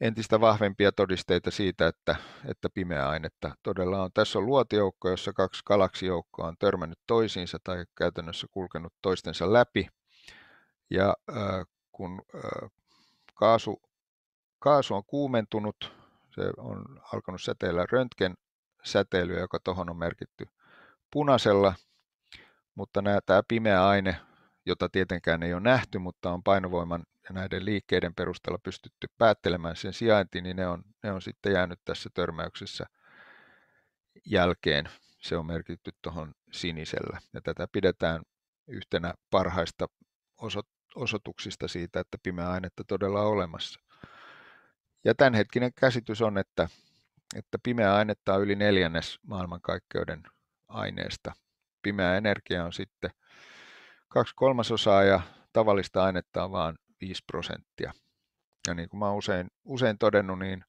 entistä vahvempia todisteita siitä, että, että pimeää ainetta todella on. Tässä on luotijoukko, jossa kaksi galaksijoukkoa on törmännyt toisiinsa tai käytännössä kulkenut toistensa läpi. Ja äh, kun äh, kaasu, kaasu on kuumentunut, se on alkanut säteillä röntgen säteilyä, joka tuohon on merkitty punaisella, mutta nämä, tämä pimeä aine jota tietenkään ei ole nähty, mutta on painovoiman ja näiden liikkeiden perusteella pystytty päättelemään sen sijainti, niin ne on, ne on sitten jäänyt tässä törmäyksessä jälkeen. Se on merkitty tuohon sinisellä. Ja tätä pidetään yhtenä parhaista osoituksista siitä, että pimeä ainetta todella on olemassa. Ja tämänhetkinen käsitys on, että, että pimeä ainetta on yli neljännes maailmankaikkeuden aineesta. Pimeä energia on sitten kaksi kolmasosaa ja tavallista ainetta on vain 5 prosenttia. Ja niin kuin mä usein, usein todennut, niin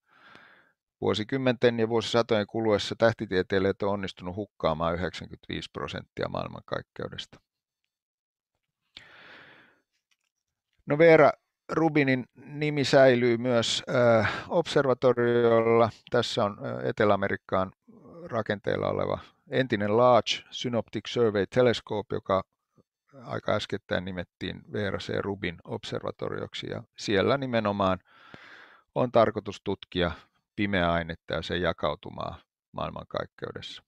vuosikymmenten ja vuosisatojen kuluessa tähtitieteilijät on onnistunut hukkaamaan 95 prosenttia maailmankaikkeudesta. No Veera Rubinin nimi säilyy myös äh, observatoriolla. Tässä on äh, Etelä-Amerikkaan rakenteella oleva entinen Large Synoptic Survey Telescope, joka aika äskettäin nimettiin VRC Rubin observatorioksi ja siellä nimenomaan on tarkoitus tutkia pimeää ainetta ja sen jakautumaa maailmankaikkeudessa.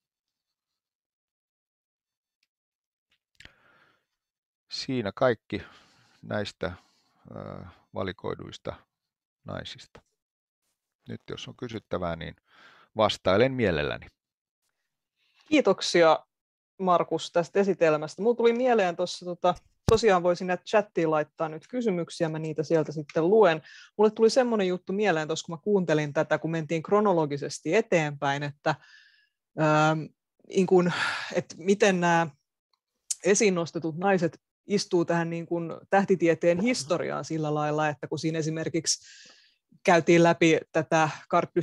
Siinä kaikki näistä äh, valikoiduista naisista. Nyt jos on kysyttävää, niin vastailen mielelläni. Kiitoksia Markus tästä esitelmästä. Mulla tuli mieleen tuossa, tota, tosiaan voisin sinne chattiin laittaa nyt kysymyksiä, mä niitä sieltä sitten luen. Mulle tuli semmoinen juttu mieleen tuossa, kun mä kuuntelin tätä, kun mentiin kronologisesti eteenpäin, että, ää, ähm, niin kun, että miten nämä esiin nostetut naiset istuu tähän niin kun tähtitieteen historiaan sillä lailla, että kun siinä esimerkiksi käytiin läpi tätä Carte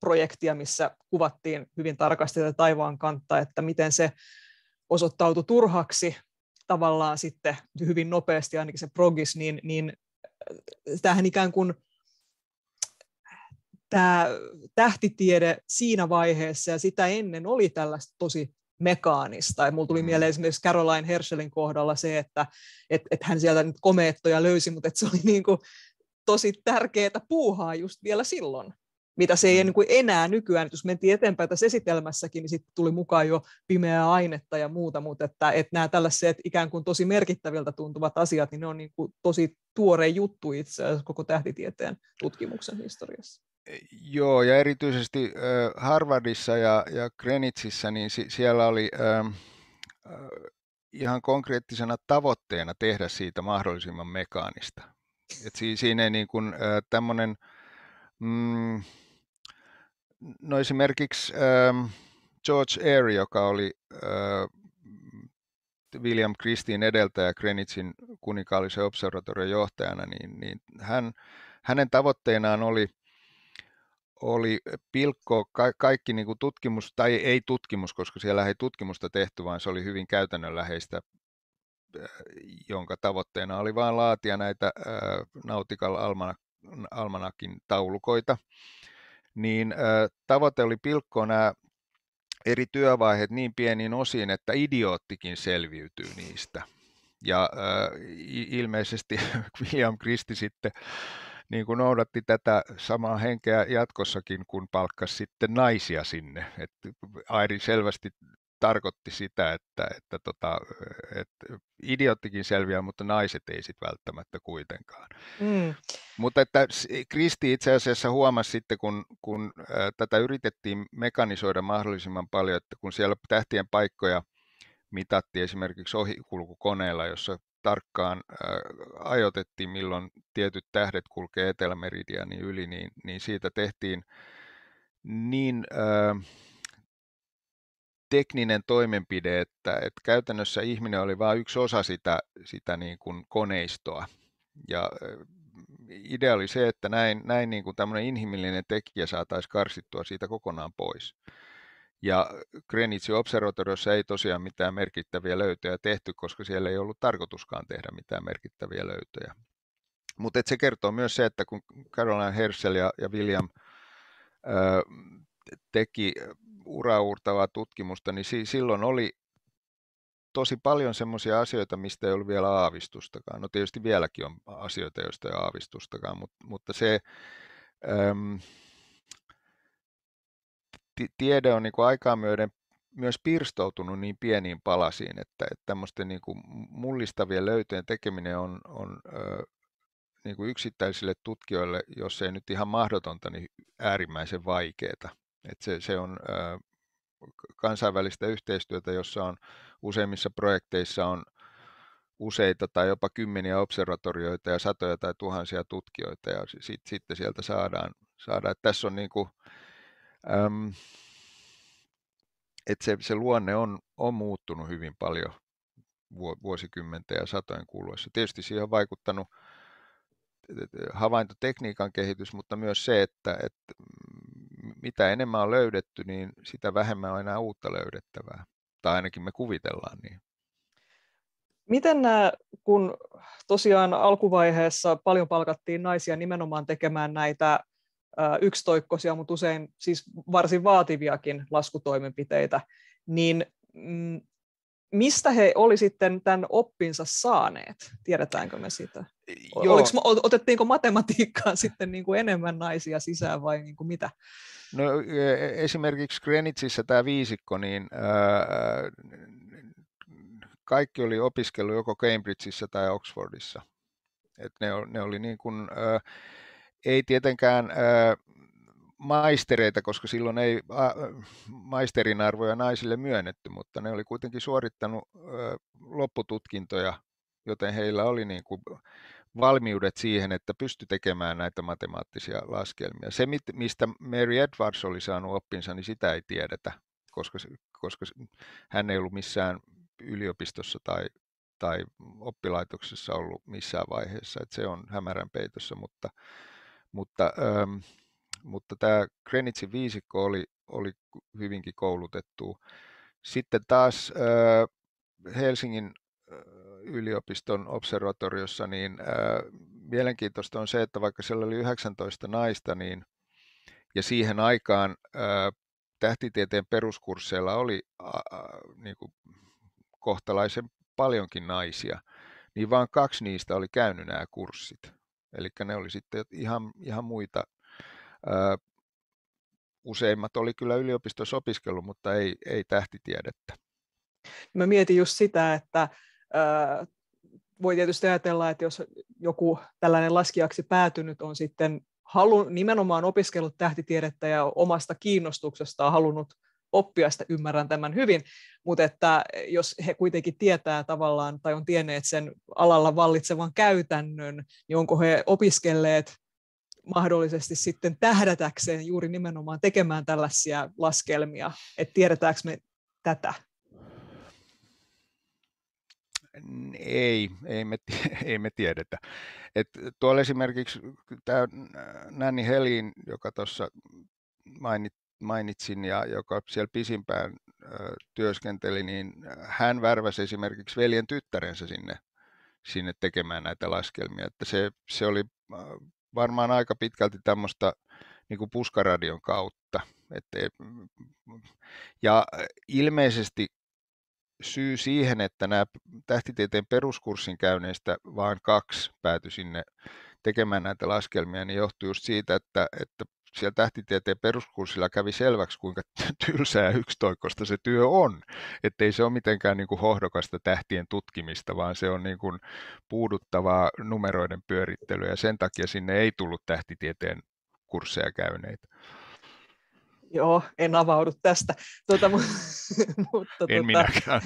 projektia, missä kuvattiin hyvin tarkasti tätä taivaan kantta, että miten se osoittautui turhaksi tavallaan sitten hyvin nopeasti, ainakin se progis, niin, niin äh, tähän ikään kuin tämä tähtitiede siinä vaiheessa ja sitä ennen oli tällaista tosi mekaanista. Ja mulla tuli mm. mieleen esimerkiksi Caroline Herschelin kohdalla se, että et, et hän sieltä nyt komeettoja löysi, mutta se oli niin kuin tosi tärkeää puuhaa just vielä silloin mitä se ei niin enää nykyään, että jos mentiin eteenpäin tässä esitelmässäkin, niin sitten tuli mukaan jo pimeää ainetta ja muuta, mutta että, että nämä tällaiset ikään kuin tosi merkittäviltä tuntuvat asiat, niin ne on niin kuin tosi tuore juttu itse asiassa koko tähtitieteen tutkimuksen historiassa. E, joo, ja erityisesti Harvardissa ja, ja Greenwichissä, niin siellä oli ihan konkreettisena tavoitteena tehdä siitä mahdollisimman mekaanista. Et siinä ei niin kuin, tämmöinen mm, no esimerkiksi ähm, George Airy, joka oli äh, William Christin edeltäjä Greenwichin kuninkaallisen observatorion johtajana, niin, niin hän, hänen tavoitteenaan oli, oli pilkko ka- kaikki niin kuin tutkimus, tai ei tutkimus, koska siellä ei tutkimusta tehty, vaan se oli hyvin käytännönläheistä äh, jonka tavoitteena oli vain laatia näitä äh, Nautical Almanakin taulukoita niin tavoite oli pilkkoa nämä eri työvaiheet niin pieniin osiin, että idioottikin selviytyy niistä. Ja ilmeisesti William Kristi sitten niin kuin noudatti tätä samaa henkeä jatkossakin, kun palkkasi sitten naisia sinne. että Airi selvästi tarkoitti sitä, että, että, tota, että idiottikin selviää, mutta naiset ei sitten välttämättä kuitenkaan. Mm. Mutta että Kristi itse asiassa huomasi sitten, kun, kun tätä yritettiin mekanisoida mahdollisimman paljon, että kun siellä tähtien paikkoja mitattiin esimerkiksi ohikulkukoneella, jossa tarkkaan ajoitettiin, milloin tietyt tähdet kulkee etelämeridianin yli, niin, niin siitä tehtiin niin... Äh, tekninen toimenpide, että, että käytännössä ihminen oli vain yksi osa sitä, sitä niin kuin koneistoa. Ja idea oli se, että näin, näin niin kuin tämmöinen inhimillinen tekijä saataisiin karsittua siitä kokonaan pois. Ja Greenwichin observatoriossa ei tosiaan mitään merkittäviä löytöjä tehty, koska siellä ei ollut tarkoituskaan tehdä mitään merkittäviä löytöjä. Mutta se kertoo myös se, että kun Caroline Herschel ja, ja William ö, teki uraurtavaa tutkimusta, niin si- silloin oli tosi paljon semmoisia asioita, mistä ei ollut vielä aavistustakaan. No tietysti vieläkin on asioita, joista ei aavistustakaan, mutta, mutta se äm, t- tiede on niin kuin aikaa myöden myös pirstoutunut niin pieniin palasiin, että, että tämmöisten niin kuin mullistavien löytöjen tekeminen on, on ö, niin kuin yksittäisille tutkijoille, jos ei nyt ihan mahdotonta, niin äärimmäisen vaikeaa. Et se, se on ö, kansainvälistä yhteistyötä, jossa on useimmissa projekteissa on useita tai jopa kymmeniä observatorioita ja satoja tai tuhansia tutkijoita ja sit, sitten sieltä saadaan. saadaan. Et tässä on niin kuin, äm, se, se luonne on, on muuttunut hyvin paljon vuosikymmenten ja satojen kuluessa. Tietysti siihen on vaikuttanut havaintotekniikan kehitys, mutta myös se, että, että mm, mitä enemmän on löydetty, niin sitä vähemmän on enää uutta löydettävää. Tai ainakin me kuvitellaan niin. Miten nämä, kun tosiaan alkuvaiheessa paljon palkattiin naisia nimenomaan tekemään näitä yksitoikkoisia, mutta usein siis varsin vaativiakin laskutoimenpiteitä, niin mm, mistä he oli sitten tämän oppinsa saaneet? Tiedetäänkö me sitä? E, joo. Oliko, otettiinko matematiikkaan sitten niin kuin enemmän naisia sisään vai niin kuin mitä? No, e, e, esimerkiksi Greenwichissä tämä viisikko, niin ää, kaikki oli opiskellut joko Cambridgeissa tai Oxfordissa. Et ne, ne oli niin kuin, ää, ei tietenkään ää, maistereita, koska silloin ei maisterin arvoja naisille myönnetty, mutta ne oli kuitenkin suorittanut ää, loppututkintoja, joten heillä oli niin kuin, valmiudet siihen, että pysty tekemään näitä matemaattisia laskelmia. Se, mistä Mary Edwards oli saanut oppinsa, niin sitä ei tiedetä, koska, koska hän ei ollut missään yliopistossa tai, tai oppilaitoksessa ollut missään vaiheessa. Että se on hämärän peitossa, mutta, mutta, ähm, mutta tämä Greenwichin viisikko oli, oli hyvinkin koulutettu. Sitten taas äh, Helsingin yliopiston observatoriossa, niin mielenkiintoista on se, että vaikka siellä oli 19 naista, niin ja siihen aikaan tähtitieteen peruskursseilla oli niin kuin kohtalaisen paljonkin naisia, niin vain kaksi niistä oli käynyt nämä kurssit. Eli ne oli sitten ihan, ihan muita. useimmat oli kyllä yliopistossa opiskellut, mutta ei, ei tähtitiedettä. Mä mietin just sitä, että voi tietysti ajatella, että jos joku tällainen laskijaksi päätynyt on sitten halun, nimenomaan opiskellut tähtitiedettä ja omasta kiinnostuksestaan halunnut oppia sitä, ymmärrän tämän hyvin, mutta että jos he kuitenkin tietää tavallaan tai on tienneet sen alalla vallitsevan käytännön, niin onko he opiskelleet mahdollisesti sitten tähdätäkseen juuri nimenomaan tekemään tällaisia laskelmia, että tiedetäänkö me tätä ei, ei me, ei me tiedetä. Et tuolla esimerkiksi tämä äh, Nanny Helin, joka tuossa mainit, mainitsin ja joka siellä pisimpään ö, äh, työskenteli, niin äh, hän värväsi esimerkiksi veljen tyttärensä sinne, sinne tekemään näitä laskelmia. Että se, se oli varmaan aika pitkälti tämmöistä niin kuin puskaradion kautta. Että, ja ilmeisesti syy siihen, että nämä tähtitieteen peruskurssin käyneistä vain kaksi päätyi sinne tekemään näitä laskelmia, niin johtui just siitä, että, että siellä tähtitieteen peruskurssilla kävi selväksi, kuinka tylsää ja yksitoikkoista se työ on. Että ei se ole mitenkään niin kuin hohdokasta tähtien tutkimista, vaan se on niin kuin puuduttavaa numeroiden pyörittelyä ja sen takia sinne ei tullut tähtitieteen kursseja käyneitä. Joo, en avaudu tästä. Tuota, mu- mutta, en tuota, minäkään.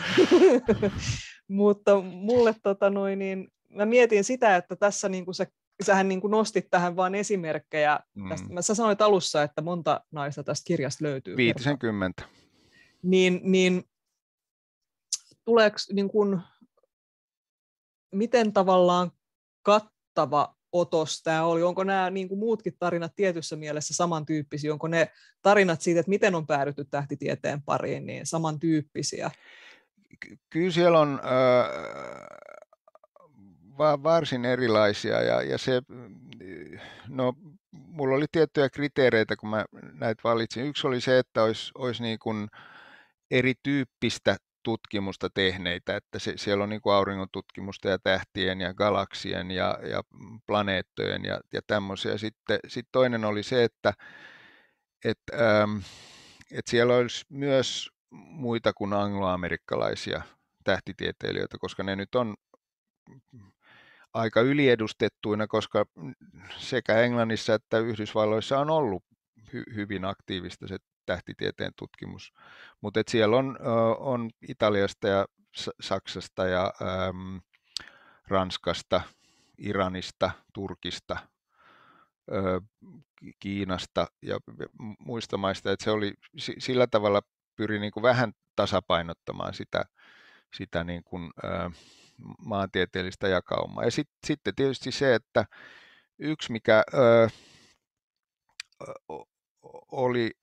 mutta mulle tota, noin, niin, mä mietin sitä, että tässä niin kuin sä, sähän niin kuin nostit tähän vain esimerkkejä. Mm. Tästä, mä, sä sanoit alussa, että monta naista tästä kirjasta löytyy. 50. Niin, niin tuleeko niin kuin, miten tavallaan kattava otos tämä oli? Onko nämä niin kuin muutkin tarinat tietyssä mielessä samantyyppisiä? Onko ne tarinat siitä, että miten on päädytty tähtitieteen pariin, niin samantyyppisiä? Kyllä siellä on äh, varsin erilaisia ja, ja se, no, mulla oli tiettyjä kriteereitä, kun mä näitä valitsin. Yksi oli se, että olisi, olisi niin kuin erityyppistä tutkimusta tehneitä, että se, siellä on niin kuin auringon tutkimusta ja tähtien ja galaksien ja, ja planeettojen ja, ja tämmöisiä. Sitten sit toinen oli se, että et, ähm, et siellä olisi myös muita kuin angloamerikkalaisia tähtitieteilijöitä, koska ne nyt on aika yliedustettuina, koska sekä Englannissa että Yhdysvalloissa on ollut hy- hyvin aktiivista se tähtitieteen tutkimus mutta siellä on, on Italiasta ja Saksasta ja äm, Ranskasta, Iranista, Turkista, ö, Kiinasta ja muista maista. Että se oli sillä tavalla pyri niinku vähän tasapainottamaan sitä, sitä niinku, kuin, maantieteellistä jakaumaa. Ja sit, sitten tietysti se, että yksi mikä ö, oli,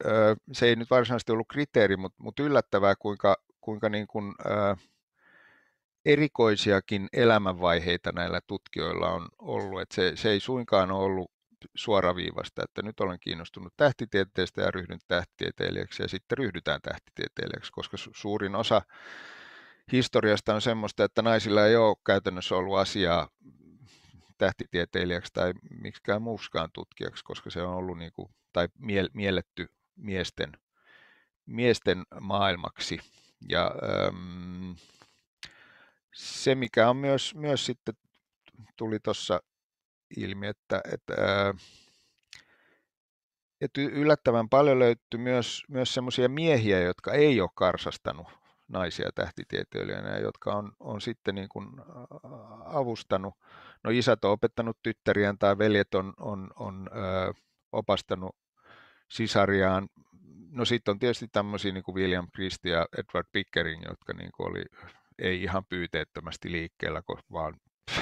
se ei nyt varsinaisesti ollut kriteeri, mutta, mutta yllättävää, kuinka, kuinka niin kuin, erikoisiakin elämänvaiheita näillä tutkijoilla on ollut. Että se, se ei suinkaan ole ollut suoraviivasta, että nyt olen kiinnostunut tähtitieteestä ja ryhdyn tähtitieteilijäksi ja sitten ryhdytään tähtitieteilijäksi, koska suurin osa historiasta on semmoista, että naisilla ei ole käytännössä ollut asiaa tähtitieteilijäksi tai miksikään muuskaan tutkijaksi, koska se on ollut niin kuin tai mie- mielletty miesten, miesten maailmaksi. Ja ähm, se, mikä on myös, myös sitten tuli tuossa ilmi, että, että, äh, että yllättävän paljon löytyi myös, myös semmoisia miehiä, jotka ei ole karsastanut naisia tähtitieteilijöinä, jotka on, on sitten niin kuin avustanut. No isät on opettanut tyttäriään tai veljet on, on, on äh, opastanut sisariaan. No sitten on tietysti tämmöisiä niin kuin William Christie ja Edward Pickering, jotka niin kuin oli ei ihan pyyteettömästi liikkeellä, vaan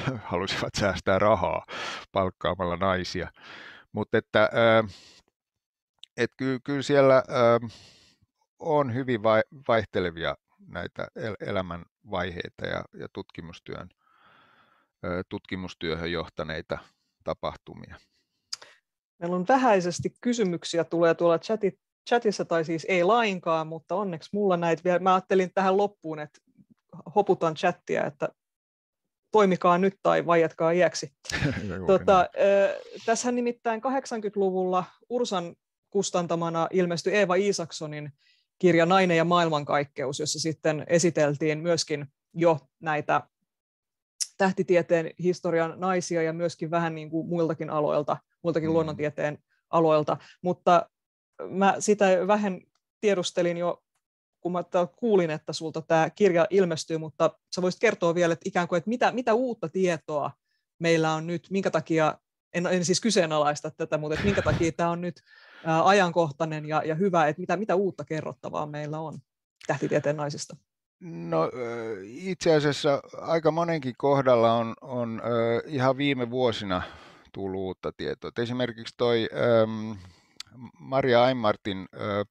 halusivat säästää rahaa palkkaamalla naisia. Mutta että ähm, et kyllä, ky siellä ähm, on hyvin vaihtelevia näitä elämän vaiheita ja, ja tutkimustyön, äh, tutkimustyöhön johtaneita tapahtumia. Meillä on vähäisesti kysymyksiä tulee tuolla chatit, chatissa, tai siis ei lainkaan, mutta onneksi mulla näitä vielä. Mä ajattelin tähän loppuun, että hoputan chattia, että toimikaa nyt tai vaijatkaa iäksi. tota, äh, tässähän nimittäin 80-luvulla Ursan kustantamana ilmestyi Eeva Isaksonin kirja Nainen ja maailmankaikkeus, jossa sitten esiteltiin myöskin jo näitä tähtitieteen historian naisia ja myöskin vähän niin kuin muiltakin aloilta muiltakin mm. luonnontieteen aloilta, mutta mä sitä vähän tiedustelin jo, kun mä kuulin, että sulta tämä kirja ilmestyy, mutta sä voisit kertoa vielä, että ikään kuin, että mitä, mitä uutta tietoa meillä on nyt, minkä takia, en, en siis kyseenalaista tätä, mutta että minkä takia tämä on nyt ajankohtainen ja, ja hyvä, että mitä, mitä uutta kerrottavaa meillä on tähtitieteen naisista? No itse asiassa aika monenkin kohdalla on, on ihan viime vuosina tullut uutta tietoa. Et esimerkiksi toi ähm, Maria Aimartin äh,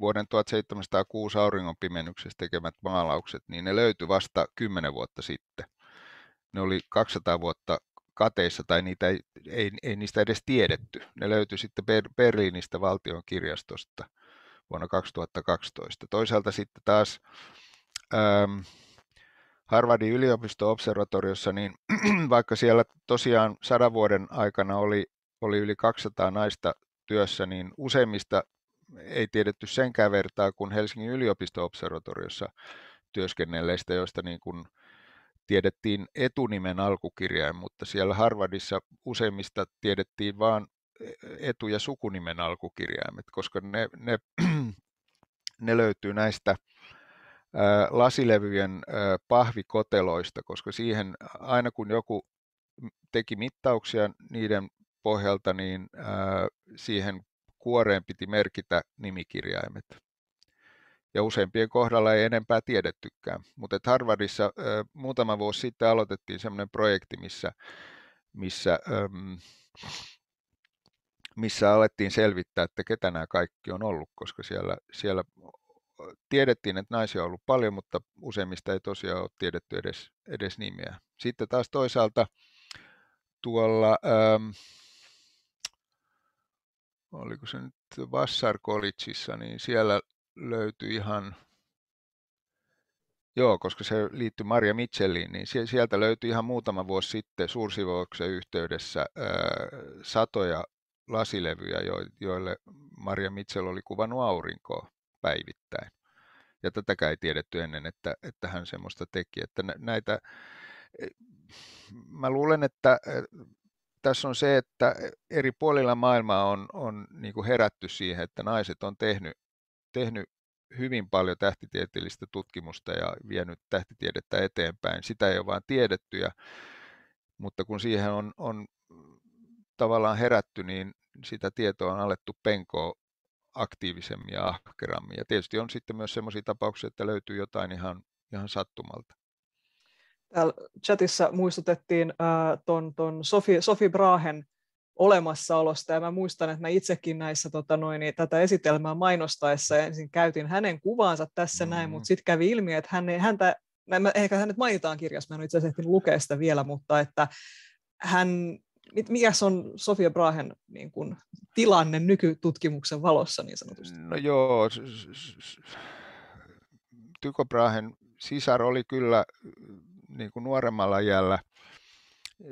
vuoden 1706 auringonpimennyksessä tekemät maalaukset, niin ne löytyi vasta 10 vuotta sitten. Ne oli 200 vuotta kateissa tai niitä ei, ei, ei niistä edes tiedetty. Ne löytyi sitten Berliinistä valtion kirjastosta vuonna 2012. Toisaalta sitten taas ähm, Harvardin yliopisto-observatoriossa, niin vaikka siellä tosiaan sadan vuoden aikana oli, oli yli 200 naista työssä, niin useimmista ei tiedetty senkään vertaa kuin Helsingin yliopisto-observatoriossa työskennelleistä, joista niin kuin tiedettiin etunimen alkukirjain, mutta siellä Harvardissa useimmista tiedettiin vain etu- ja sukunimen alkukirjaimet, koska ne, ne, ne löytyy näistä – lasilevyjen pahvikoteloista, koska siihen aina kun joku teki mittauksia niiden pohjalta, niin siihen kuoreen piti merkitä nimikirjaimet. Ja useimpien kohdalla ei enempää tiedettykään. Mutta Harvardissa muutama vuosi sitten aloitettiin sellainen projekti, missä, missä, missä alettiin selvittää, että ketä nämä kaikki on ollut, koska siellä, siellä tiedettiin, että naisia on ollut paljon, mutta useimmista ei tosiaan ole tiedetty edes, edes nimiä. Sitten taas toisaalta tuolla, ähm, oliko se nyt Vassar Collegeissa, niin siellä löytyi ihan, joo, koska se liittyy Maria Mitchelliin, niin sieltä löytyi ihan muutama vuosi sitten suursivouksen yhteydessä äh, satoja lasilevyjä, joille Maria Mitchell oli kuvannut aurinkoa päivittäin. Ja tätäkään ei tiedetty ennen, että, että hän semmoista teki. Että näitä, e, mä luulen, että e, tässä on se, että eri puolilla maailmaa on, on niin kuin herätty siihen, että naiset on tehnyt, tehnyt hyvin paljon tähtitieteellistä tutkimusta ja vienyt tähtitiedettä eteenpäin. Sitä ei ole vaan tiedetty, ja, mutta kun siihen on, on mm, tavallaan herätty, niin sitä tietoa on alettu penkoa aktiivisemmin ja ahkerammin. Ja tietysti on sitten myös sellaisia tapauksia, että löytyy jotain ihan, ihan sattumalta. Täällä chatissa muistutettiin äh, ton, ton Sofi, Sofi Brahen olemassaolosta, ja mä muistan, että mä itsekin näissä tota noin, niin tätä esitelmää mainostaessa ensin käytin hänen kuvaansa tässä mm. näin, mutta sitten kävi ilmi, että hän, häntä, mä, ehkä hänet mainitaan kirjassa, mä en itse asiassa ehtinyt lukea sitä vielä, mutta että hän mikä on Sofia Brahen niin kuin, tilanne nykytutkimuksen valossa niin sanotusti? No joo, Tyko Brahen sisar oli kyllä niin kuin nuoremmalla jällä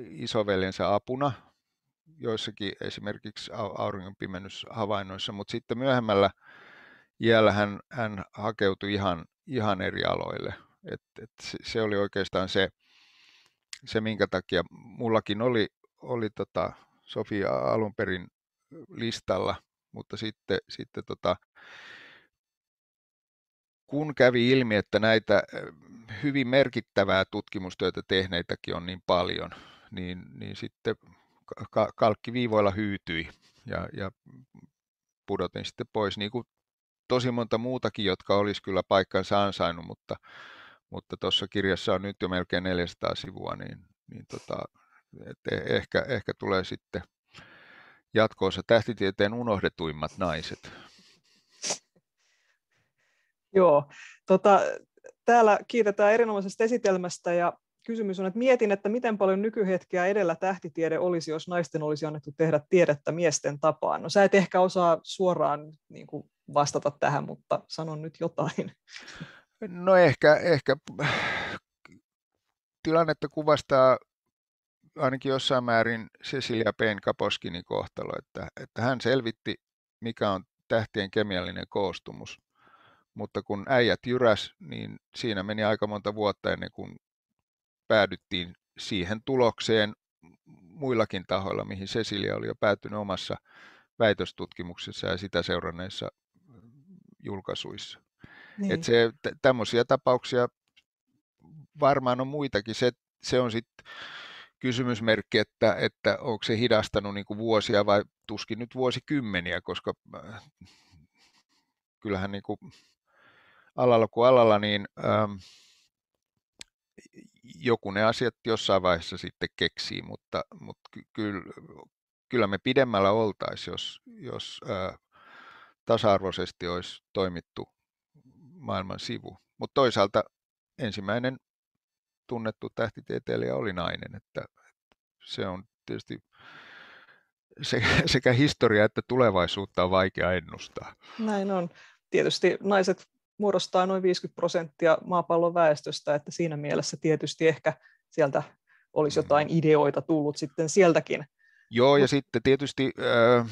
isoveljensä apuna joissakin esimerkiksi auringonpimennyshavainnoissa, mutta sitten myöhemmällä iällä hän, hän hakeutui ihan, ihan eri aloille. Et, et se oli oikeastaan se, se, minkä takia mullakin oli oli tota Sofia alun perin listalla, mutta sitten, sitten tota, kun kävi ilmi, että näitä hyvin merkittävää tutkimustyötä tehneitäkin on niin paljon, niin, niin sitten kalkkiviivoilla hyytyi ja, ja pudotin sitten pois, niin kuin tosi monta muutakin, jotka olisi kyllä paikkansa ansainnut, mutta, mutta kirjassa on nyt jo melkein 400 sivua, niin, niin tota, et e-, ehkä, ehkä tulee sitten jatkoossa tähtitieteen unohdetuimmat naiset. Joo, tota, täällä kiitetään erinomaisesta esitelmästä ja kysymys on, että mietin, että miten paljon nykyhetkeä edellä tähtitiede olisi, jos naisten olisi annettu tehdä tiedettä miesten tapaan. No sä et ehkä osaa suoraan niin kuin vastata tähän, mutta sanon nyt jotain. No ehkä, ehkä tilannetta kuvastaa ainakin jossain määrin Cecilia Payne Kaposkinin kohtalo, että, että hän selvitti, mikä on tähtien kemiallinen koostumus. Mutta kun äijät jyräs, niin siinä meni aika monta vuotta ennen kuin päädyttiin siihen tulokseen muillakin tahoilla, mihin Cecilia oli jo päätynyt omassa väitöstutkimuksessa ja sitä seuranneissa mm, julkaisuissa. Niin. Et se, tämmöisiä tapauksia varmaan on muitakin. Se, se on sitten kysymysmerkki, että, että onko se hidastanut niin kuin vuosia vai tuskin nyt vuosikymmeniä, koska äh, kyllähän niin kuin alalla kuin alalla, niin ähm, joku ne asiat jossain vaiheessa sitten keksii, mutta, mutta ky- kyllä, kyllä me pidemmällä oltaisiin, jos, jos äh, tasa-arvoisesti olisi toimittu maailman sivu. Mutta toisaalta ensimmäinen tunnettu tähtitieteilijä oli nainen. Että, se on tietysti sekä, historia että tulevaisuutta on vaikea ennustaa. Näin on. Tietysti naiset muodostaa noin 50 prosenttia maapallon väestöstä, että siinä mielessä tietysti ehkä sieltä olisi mm. jotain ideoita tullut sitten sieltäkin. Joo, ja Mut... sitten tietysti äh,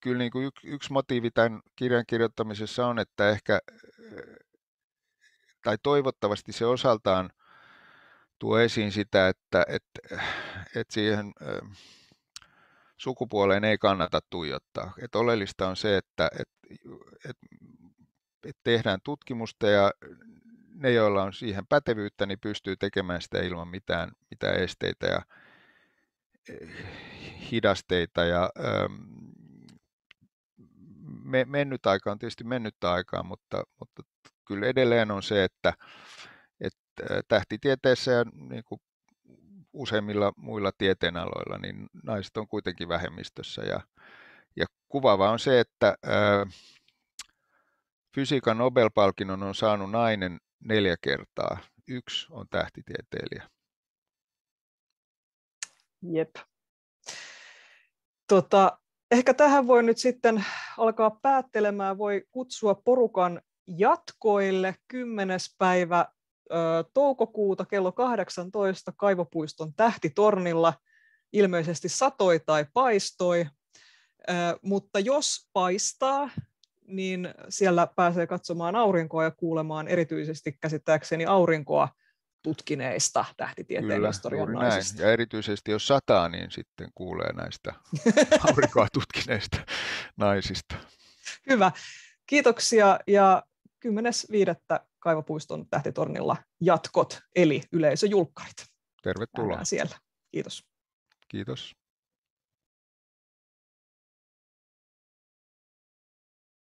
kyllä niin kuin yksi motiivi tämän kirjan kirjoittamisessa on, että ehkä tai toivottavasti se osaltaan tuo esiin sitä, että et, eh, et siihen sukupuoleen ei kannata tuijottaa. Et oleellista on se, että et, et, et tehdään tutkimusta ja ne, joilla on siihen pätevyyttä, niin pystyy tekemään sitä ilman mitään, mitään esteitä ja eh, hidasteita. Ja, me, mennyt aika on tietysti mennyt aikaa, mutta, mutta kyllä edelleen on se, että, että tähtitieteessä ja niin kuin useimmilla muilla tieteenaloilla niin naiset on kuitenkin vähemmistössä. Ja, ja kuvaava on se, että ää, fysiikan Nobel-palkinnon on saanut nainen neljä kertaa. Yksi on tähtitieteilijä. Jep. Tota, ehkä tähän voi nyt sitten alkaa päättelemään, voi kutsua porukan jatkoille 10. päivä ö, toukokuuta kello 18 Kaivopuiston tähtitornilla. Ilmeisesti satoi tai paistoi, ö, mutta jos paistaa, niin siellä pääsee katsomaan aurinkoa ja kuulemaan erityisesti käsittääkseni aurinkoa tutkineista tähtitieteen Kyllä, historian naisista. Näin. Ja erityisesti jos sataa, niin sitten kuulee näistä aurinkoa tutkineista naisista. Hyvä. Kiitoksia ja 10.5. Kaivopuiston tähtitornilla jatkot, eli yleisöjulkkarit. Tervetuloa. Nähdään siellä. Kiitos. Kiitos.